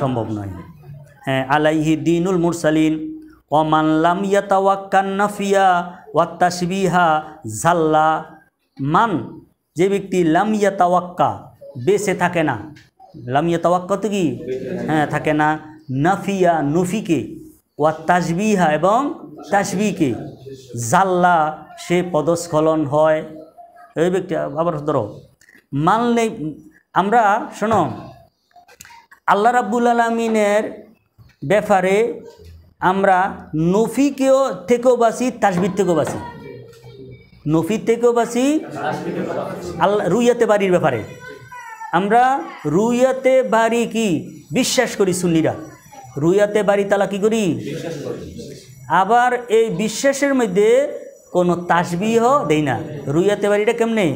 [SPEAKER 1] সম্ভব নয় হ্যাঁ আলাইহি দিনুল মুরসালিন ওমাল্লাম ইয়াতাওয়াক্কান্নাফিয়া ওয়াত্তাসবিহা জাল্লা মান যে ব্যক্তি লামিয়া তাওয়াক্কা বেসে থাকে না লামিয়া তাওয়াক্কা তো কি হ্যাঁ থাকে না নাফিয়া নফিকে ওয়া তাজবিহা এবং তাসবিকে জাল্লা সে পদস্খলন হয় এই ব্যক্তি আবার ধরো মানলে আমরা শোনো আল্লাহ রাব্বুল আলমিনের ব্যাপারে আমরা নফিকেও থেকেও বাসি তাসবির থেকেও বাসি নফির থেকেও বাঁচি আল্লাহ রুইয়াতে বাড়ির ব্যাপারে আমরা রুইয়াতে বাড়ি কি বিশ্বাস করি সুন্নিরা রুইয়াতে বাড়ি তালা কি করি আবার এই বিশ্বাসের মধ্যে কোনো তাসবিহ দেই না রুইয়াতে বাড়িটা কেমনে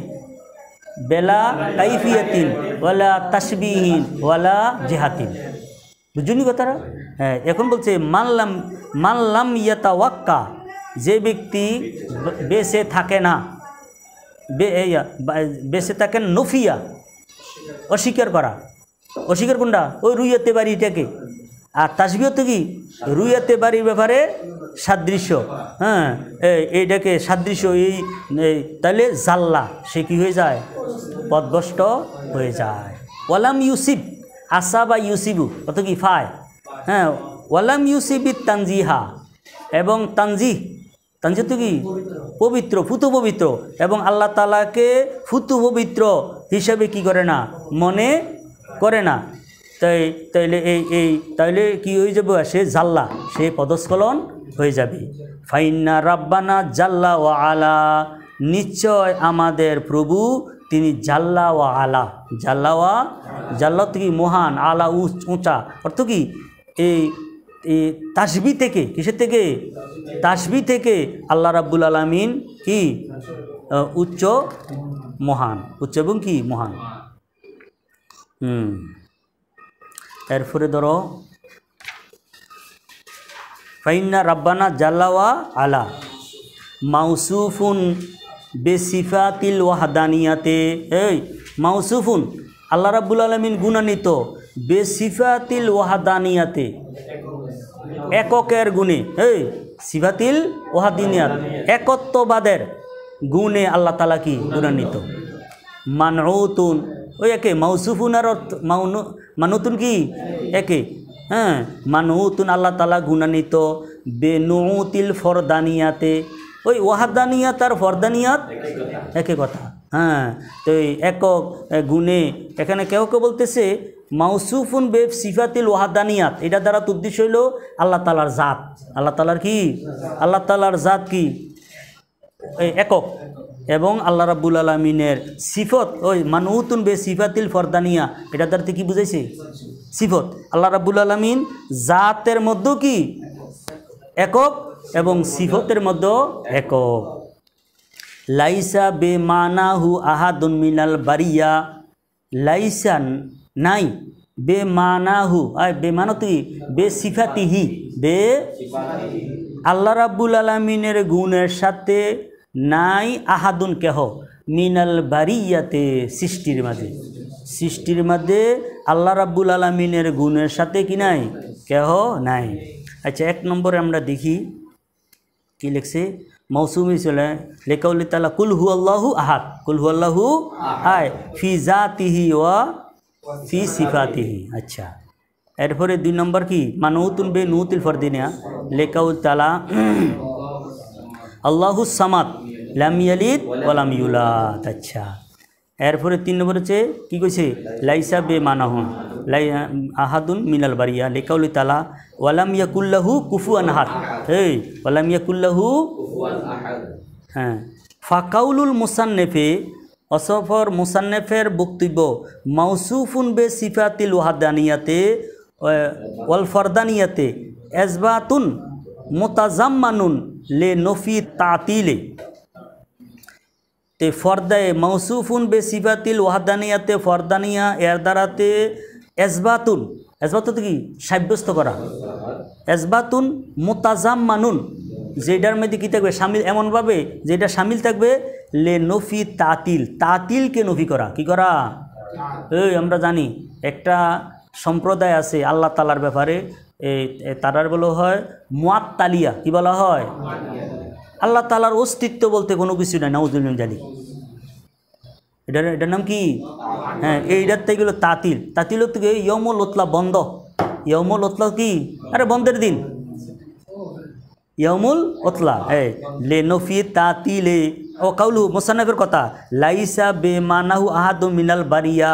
[SPEAKER 1] বেলা কাইফিয়াতিন ওয়ালা তাসবিহীন ওয়ালা জেহাতিন বুঝুনি কথাটা হ্যাঁ এখন বলছে মানলাম মানলাম ইয়াতা ওয়াক্কা যে ব্যক্তি বেঁচে থাকে না বেঁচে থাকেন নফিয়া অস্বীকার করা অস্বীকার কোনটা ওই রুইয়াতে এটাকে আর তো কি রুইয়াতে বাড়ির ব্যাপারে সাদৃশ্য হ্যাঁ এইটাকে সাদৃশ্য এই তাহলে জাল্লা সে কি হয়ে যায় পদভষ্ট হয়ে যায় ওয়ালাম ইউসিফ আসা বা ইউসিবু অত কি ফায় হ্যাঁ ওয়ালাম ইত তানজিহা এবং তানজিহ তার যেহেতু মানে কি পবিত্র ফুতু পবিত্র এবং আল্লাহ তালাকে ফুতু পবিত্র হিসাবে কি করে না মনে করে না তাই তাইলে এই এই তাইলে কি হয়ে যাবে সে জাল্লা সে পদস্খলন হয়ে যাবে ফাইন্না রাব্বানা জাল্লা ও আলা নিশ্চয় আমাদের প্রভু তিনি জাল্লা ও আলা জাল্লা ও জাল্লা কি মহান আলা উঁচা অর্থ কি এই তাসবি থেকে কিসের থেকে তাসবি থেকে আল্লাহ রাব্বুল আলমিন কি উচ্চ মহান উচ্চ এবং কি মহান হুম এরপরে ধরো ফাইন্না রাব্বানা জাল্লাওয়া আলা মাউসুফুন বেসিফাতিল ওয়াহাদানিয়াতে এই মাউসুফুন আল্লাহ রাব্বুল আলমিন গুণানিত বেসিফাতিল ওয়াহাদানিয়াতে এককের গুণে এই সিভাতিল ওহাদিনিয়াত একত্ববাদের গুণে আল্লাহ তালা কি গুণান্বিত মানতুন ওই একে মৌসুফুনার অর্থ মাউনু মানুতুন কি একে হ্যাঁ মানতুন আল্লাহ তালা গুণান্বিত বেনুতিল ফরদানিয়াতে ওই ওয়াহাদানিয়াত আর ফরদানিয়াত একে কথা হ্যাঁ তো এই একক গুণে এখানে কেউ কেউ বলতেছে মাউসুফুন বেব সিফাতিল ওয়াহাদানিয়াত এটা দ্বারা উদ্দেশ্য হইল আল্লাহ তালার জাত আল্লাহ তালার কি আল্লাহ তালার জাত কি একক এবং আল্লাহ রাবুল আলমিনের সিফত ওই মানুতুন বে সিফাতিল ফরদানিয়া এটা দ্বারা কি বুঝাইছে সিফত আল্লাহ রাবুল আলমিন জাতের মধ্যেও কি একক এবং সিফতের মধ্যেও একক লাইসা বে মানাহু আহাদুন মিনাল বারিয়া লাইসান নাই বে মানাহু আর বেমানতি বে সিফাতিহি বে আল্লাহ রাব্বুল আলমিনের গুণের সাথে নাই আহাদুন কেহ মিনাল বারিয়াতে সৃষ্টির মাঝে সৃষ্টির মাঝে আল্লাহ রাব্বুল আলমিনের গুণের সাথে কি নাই কেহ নাই আচ্ছা এক নম্বরে আমরা দেখি কি লেখছে মৌসুমি চলে লেকাউলি তালা কুলহু আল্লাহু আহাদ কুলহু আল্লাহু আয় ফি জাতিহি ওয়া ফি সিফাতিহি আচ্ছা এরপরে দুই নম্বর কি মানউতুল বে নুতুল ফরদিনা লেকাউল তালা সামাত লামিয়ালিদ ওলাম ইউলাদ আচ্ছা এরপরে তিন নম্বর হচ্ছে কী কইছে লাইসা বে মানাহুন লাই আহাদুন মিনাল বাড়িয়া লেকাউলি তালা ওয়ালাম ইয়াকুল্লাহু কুফু আনহাত এই ওয়ালাম ইয়াকুল্লাহু হ্যাঁ ফাকাউলুল মুসান্নেফে অসফর মুসান্নেফের বক্তব্য মাউসুফুন বে সিফাতিল ওয়াহাদানিয়াতে ওয়ালফরদানিয়াতে এজবাতুন মোতাজাম মানুন লে নফি তাতিলে তে ফর্দায় মাউসুফুন বে সিফাতিল ওয়াহাদানিয়াতে ফরদানিয়া এর দ্বারাতে এজবাতুন এজবাতুন কি সাব্যস্ত করা এজবাতুন মোতাজাম মানুন যেটার মধ্যে কী থাকবে সামিল এমনভাবে যেটা সামিল থাকবে লে নফি তাতিল তাতিলকে নফি করা কি করা এই আমরা জানি একটা সম্প্রদায় আছে আল্লাহ তালার ব্যাপারে তারার বলা হয় মুয়াত্তালিয়া কি বলা হয় আল্লাহ তালার অস্তিত্ব বলতে কোনো কিছু নাই নাউজ জানি এটার এটার নাম কি হ্যাঁ এইটার থেকে গেলো তাতিল তাতিল থেকে ইয়মল ওতলা বন্ধ ইয়মল ওতলা কি আরে বন্ধের দিন ইয়মুল ওতলা হে লে নফি তা তি লে ও কাউলু মোসান্নফের কথা লাইসা বে মানাহু আহাদু মিনাল বারিয়া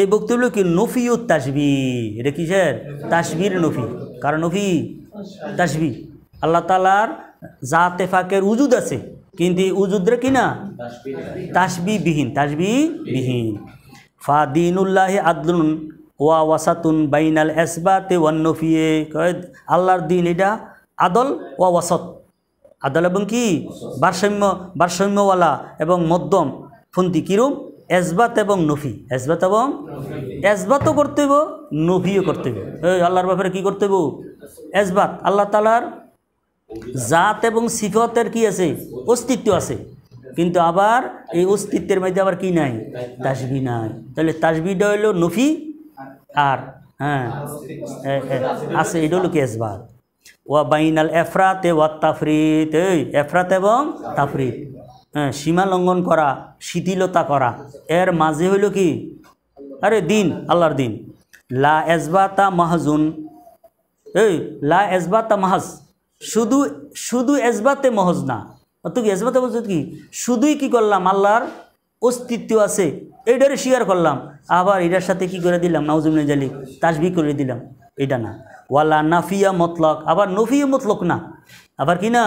[SPEAKER 1] এই বক্তব্য কি নফি ও তাসবির এটা তাসবির নফি কারণ নফি তাসবি আল্লাহ তালার জাতে তেফাকের উজুদ আছে কিন্তু রে কি না তাসবি বিহীন তাসবি বিহীন ফা দিনুল্লাহ আদলুন ওয়া ওয়াসাতুন বাইনাল এসবাতে কয় আল্লাহর দিন এটা আদল ও ওয়াসত আদল এবং কি ভারসাম্য ভারসাম্যওয়ালা এবং মধ্যম ফন্দি কিরূপ এজবাত এবং নফি এজবাত এবং এজবাতও করতেব নফিও করতেব এই আল্লাহর ব্যাপারে কি করতেব এজবাত আল্লাহ তালার জাত এবং সিফতের কি আছে অস্তিত্ব আছে কিন্তু আবার এই অস্তিত্বের মধ্যে আবার কি নাই তাসবি নাই তাহলে তাসবিটা হইল নফি আর হ্যাঁ আছে এটা হলো কি এজবাত ওয়া বাইনাল এফরাতে ওয়া তাফরিত এই এফরাত এবং তাফরিত হ্যাঁ সীমা লঙ্ঘন করা শিথিলতা করা এর মাঝে হইল কি আরে দিন আল্লাহর দিন লা এজবাতা মাহজুন এই লা এজবাতা মাহাজ শুধু শুধু এজবাতে মহজ না অত কি এজবাতে মহজ কি শুধুই কি করলাম আল্লাহর অস্তিত্ব আছে এইটারে স্বীকার করলাম আবার এটার সাথে কি করে দিলাম নাউজুমিন জালি তাসবি করে দিলাম এটা না ওয়ালা নাফিয়া মতলক আবার নফিয়া মতলক না আবার কি না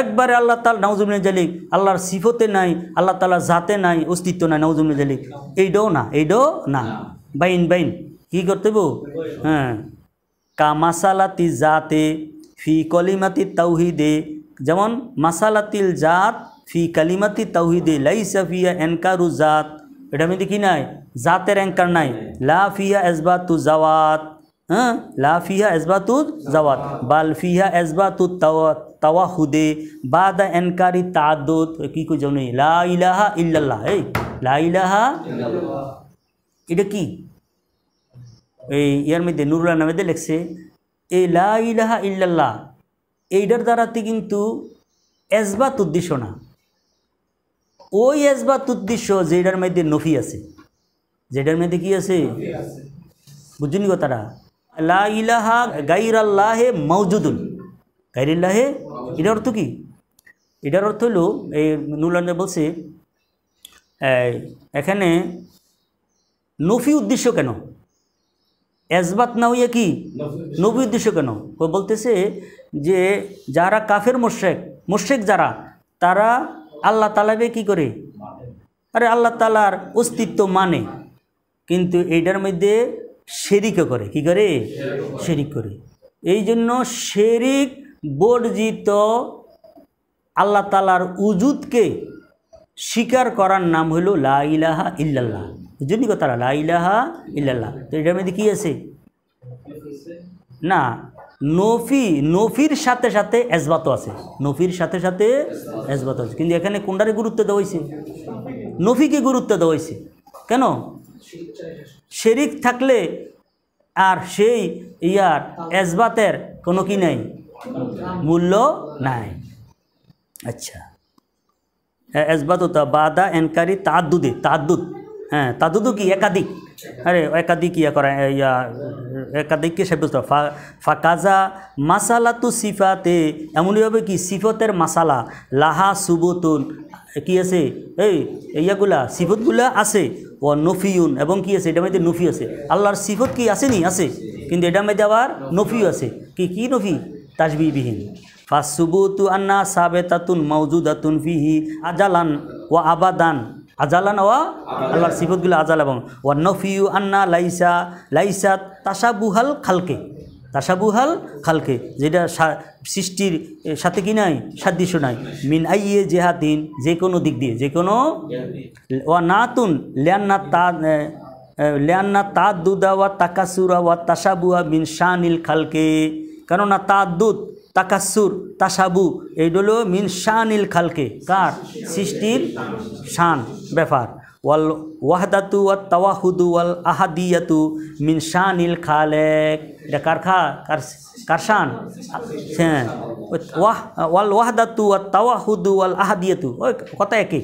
[SPEAKER 1] একবারে আল্লাহ তাল নাউজুমিন জালিক আল্লাহর সিফতে নাই আল্লাহ তালার জাতে নাই অস্তিত্ব নাই নাউজুমিন জালিক এইটাও না এইটাও না বাইন বাইন কি করতে বউ হ্যাঁ কামাসালাতি জাতে ফি কলিমাতি তাওহিদে যেমন মাসালাতিল জাত ফি কালিমাতি তাওহিদে লাইসাফিয়া এনকারু জাত এটা আমি কি নাই জাতের অ্যাঙ্কার নাই লাফিয়া এসবাতু জাওয়াত হ্যাঁ লাফিয়া এসবাতু জাওয়াত বালফিয়া এসবাতু তাওয়াহুদে বা দা এনকারি তাদুদ কি কই জানি লা ইলাহা ইল্লাল্লাহ এই লা ইলাহা এটা কি এই ইয়ার মধ্যে নুরুল নামেদে লেখছে এই লা ইলাহা ইল্লাল্লাহ এইটার দ্বারাতে কিন্তু এজবাত উদ্দেশ্য না ওই এজবাত উদ্দেশ্য যেটার মধ্যে নফি আছে যেটার মধ্যে কি আছে বুঝুনি কথাটা লা ইলাহা গাইর আল্লাহে মৌজুদুল গাইরুল্লাহে এটার অর্থ কি এটার অর্থ হলো এই নুলান্দ বলছে এখানে নফি উদ্দেশ্য কেন এজবাত না হইয়া কি নবী উদ্দেশ্য কেন বলতেছে যে যারা কাফের মোশেক মোশেক যারা তারা আল্লাহ তালাকে কি করে আরে আল্লাহ তালার অস্তিত্ব মানে কিন্তু এইটার মধ্যে শেরিকও করে কি করে শেরিক করে এই জন্য শেরিক বর্জিত আল্লাহ তালার উজুদকে স্বীকার করার নাম হলো লাইলাহা ইল্লাল্লাহ বুঝলি কথা লাইলাহা ইল্লাল্লাহ তো এটার মধ্যে কী আছে না নফি নফির সাথে সাথে এজবাতও আছে নফির সাথে সাথে এজবাত আছে কিন্তু এখানে কোনটারে গুরুত্ব দেওয়া হয়েছে নফিকে গুরুত্ব দেওয়া হয়েছে কেন শেরিক থাকলে আর সেই ইয়ার এজবাতের কোনো কি নেই মূল্য নাই আচ্ছা হ্যাঁ এজবাত হতো বাদা এনকারি তাদুদে তাদুদ হ্যাঁ তাদুদু কি একাধিক আরে একাধিক ইয়া করা ইয়া একাধিককে সাব্যস্ত ফাকাজা মাসালা তু সিফাতে এমনইভাবে কি সিফতের মাসালা লাহা সুবতুন কি আছে এই ইয়াগুলা সিফতগুলা আছে ও নফিউন এবং কি আছে এটার মধ্যে নফি আছে আল্লাহর সিফত কি আসেনি আছে কিন্তু এটার মধ্যে আবার নফিও আছে কি কি নফি তাজবিবিহীন ফাসুবুতু আন্না সাবেতাতুন আতুন ফিহি আজালান ও আবাদান আজালান ও আল্লাহর সিফতগুলো আজাল এবং ও নফিউ আন্না লাইসা লাইসা তাসাবুহাল খালকে তাসাবুহাল খালকে যেটা সৃষ্টির সাথে কি নাই সাদৃশ্য নাই মিন আইয়ে জেহাতিন যে কোনো দিক দিয়ে যে কোনো ও নাতুন ল্যান্না তা ল্যান্না তা দুদা ওয়া তাকাসুরা ওয়া তাসাবুয়া মিন শানিল খালকে কেননা তা দুধ তাকাসুর তাসাবু এইগুলো মিন শানিল খালকে কার সৃষ্টির শান ব্যাপার ওয়াল ওয়াহদাতু ওয়া তাওয়াহুদু ওয়াল আহাদিয়াতু মিন শানিল খালেক এটা কারখা কারশান হ্যাঁ ওয়াহ ওয়াল ওয়াহদাতু ওয়া তাওয়াহুদু ওয়াল আহাদিয়াতু ওই কথা একই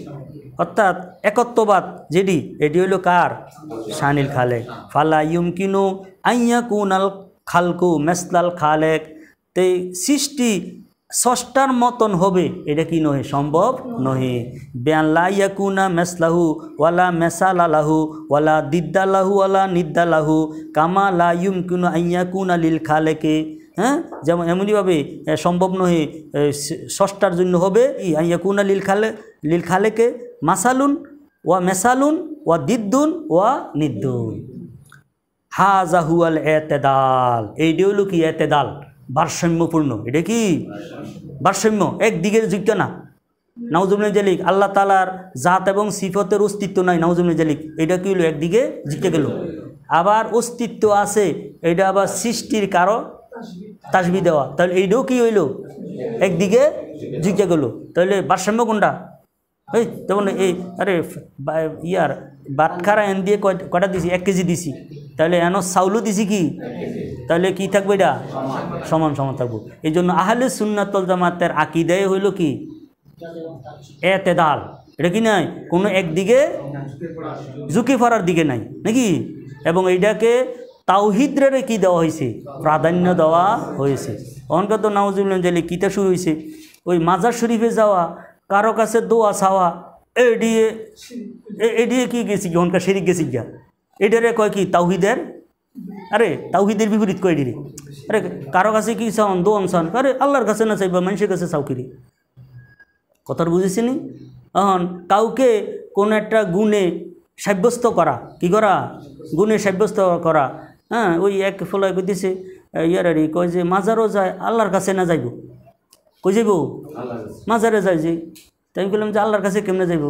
[SPEAKER 1] অর্থাৎ একত্ববাদ যেটি এটি হইল কার শানিল খালেক ফালা ইউমকিনু আইয়া কুনাল খালকু মেসলাল খালেক তে সৃষ্টি ষষ্ঠার মতন হবে এটা কি নহে সম্ভব নহে না মেসলাহু ওয়ালা মেসাল আলাহু ওয়ালা দিদ্দালাহু ওয়ালা নিদ্দালাহু কামা লাইম কুন আইয়াকুন আলিল খালেকে হ্যাঁ যেমন এমনইভাবে সম্ভব নহে ষষ্ঠার জন্য হবে আইয়াকুনা লিল খালে লিল খালেকে মাসালুন ওয়া মেসালুন ওয়া দিদ্দুন ওয়া নিদ্দুন জাহু আল এতেদাল এইটি হলো কি এতেদাল ভারসাম্যপূর্ণ এটা কি ভারসাম্য একদিকে যুক্ত না নাউজুবনুল জালিক আল্লাহ তালার জাত এবং সিফতের অস্তিত্ব নাই নাউজুবনুল জালিক এটা কি হলো একদিকে জিতে গেল আবার অস্তিত্ব আছে এটা আবার সৃষ্টির কারো তাসবি দেওয়া তাহলে এইটাও কি হইল একদিকে জিতে গেল তাহলে ভারসাম্য কোনটা এই তখন মানে এই আরে ইয়ার বাটখারা এন দিয়ে কটা দিছি এক কেজি দিছি তাহলে এন চাউলও দিছি কি তাহলে কি থাকবে এটা সমান সমান থাকবো এই জন্য আহলে সুন্নাতল জামাতের আকিদায় হইল কি দাল এটা কি নাই কোনো একদিকে ঝুঁকি ফরার দিকে নাই নাকি এবং এইটাকে তাওহিদ্রের কি দেওয়া হয়েছে প্রাধান্য দেওয়া হয়েছে তো নাওজুল্লাম জেলে কিতা শুরু হয়েছে ওই মাজার শরীফে যাওয়া কারো কাছে দোয়া ছাওয়া এডিয়ে এডিয়ে কি গেছি গিয়া হনকার গেছি গিয়া এডিয়ারে কয় কি তাওহিদের আরে তাওহিদের বিপরীত কয় এডিরে আরে কারো কাছে কি চাওন দোয়ান চান আরে আল্লাহর কাছে না চাইবা মানুষের কাছে চাও কিরে কথার বুঝেছিনি এখন কাউকে কোনো একটা গুণে সাব্যস্ত করা কি করা গুণে সাব্যস্ত করা হ্যাঁ ওই এক ফলায় দিছে ইয়ার আর কয় যে মাজারও যায় আল্লাহর কাছে না যাইব কই যাইব মাজারে যাই যে তাই আমি বললাম যে আল্লাহর কাছে কেমনে যাইব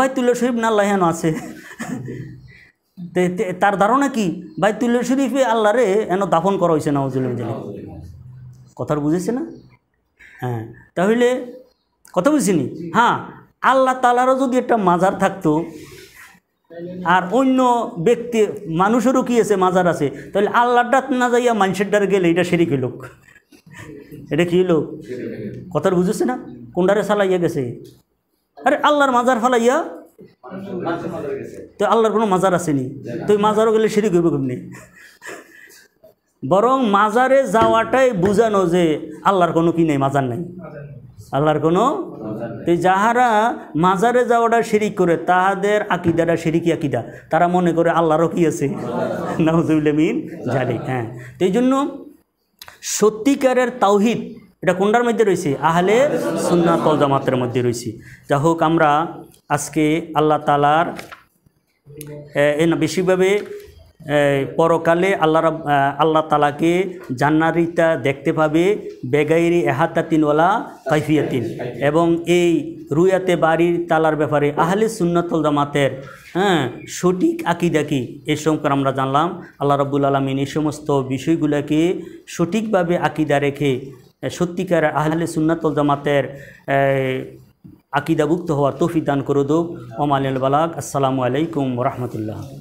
[SPEAKER 1] ভাই তুল্য শরীফ না আল্লাহ হেন আছে তার ধারণা কি ভাই তুল্য শরীফে আল্লাহরে এন দাফন করা হয়েছে নজুল্লাহ কথার বুঝেছে না হ্যাঁ তাহলে কথা বুঝিনি হ্যাঁ আল্লাহ তালারও যদি একটা মাজার থাকতো আর অন্য ব্যক্তি মানুষেরও কি আছে মাজার আছে তাহলে আল্লাহর ডাত না যাইয়া মানুষের ডার গেলে এটা সেরিকে লোক এটা কি হলো কথার বুঝেছে না কোনটারে সালাইয়া গেছে আরে আল্লাহর মাজার ফালাইয়া তো আল্লাহর কোনো মাজার আসেনি তুই মাজারও গেলে সেটি করবে কেমনি বরং মাজারে যাওয়াটাই বুঝানো যে আল্লাহর কোনো কি নেই মাজার নাই আল্লাহর কোনো তুই যাহারা মাজারে যাওয়াটা শিরিক করে তাহাদের আকিদাটা শিরিকি আকিদা তারা মনে করে আল্লাহরও কি আছে মিন জারি হ্যাঁ তো এই জন্য সত্যিকারের তাওহিদ এটা কোনটার মধ্যে রয়েছে আহলে সুন্না তল জামাতের মধ্যে রয়েছে যা হোক আমরা আজকে আল্লাহ তালার বেশিভাবে পরকালে আল্লাহ আল্লাহ তালাকে জান্নারিতা দেখতে পাবে বেগাইরি এহাতাতিনওয়ালা কৈফিয়াতিন এবং এই রুয়াতে বাড়ির তালার ব্যাপারে আহলে সুন্নতল জামাতের হ্যাঁ সঠিক আকিদা কি এ সম্পর্কে আমরা জানলাম আল্লাহ রব্বুল আলমিন এই সমস্ত বিষয়গুলোকে সঠিকভাবে আকিদা রেখে সত্যিকার আহলে সুন্নাতল জামাতের আকিদাভুক্ত হওয়ার তফিদান দান করে দেব ওমাল বালাক আসসালামু আলাইকুম রহমতুল্লাহ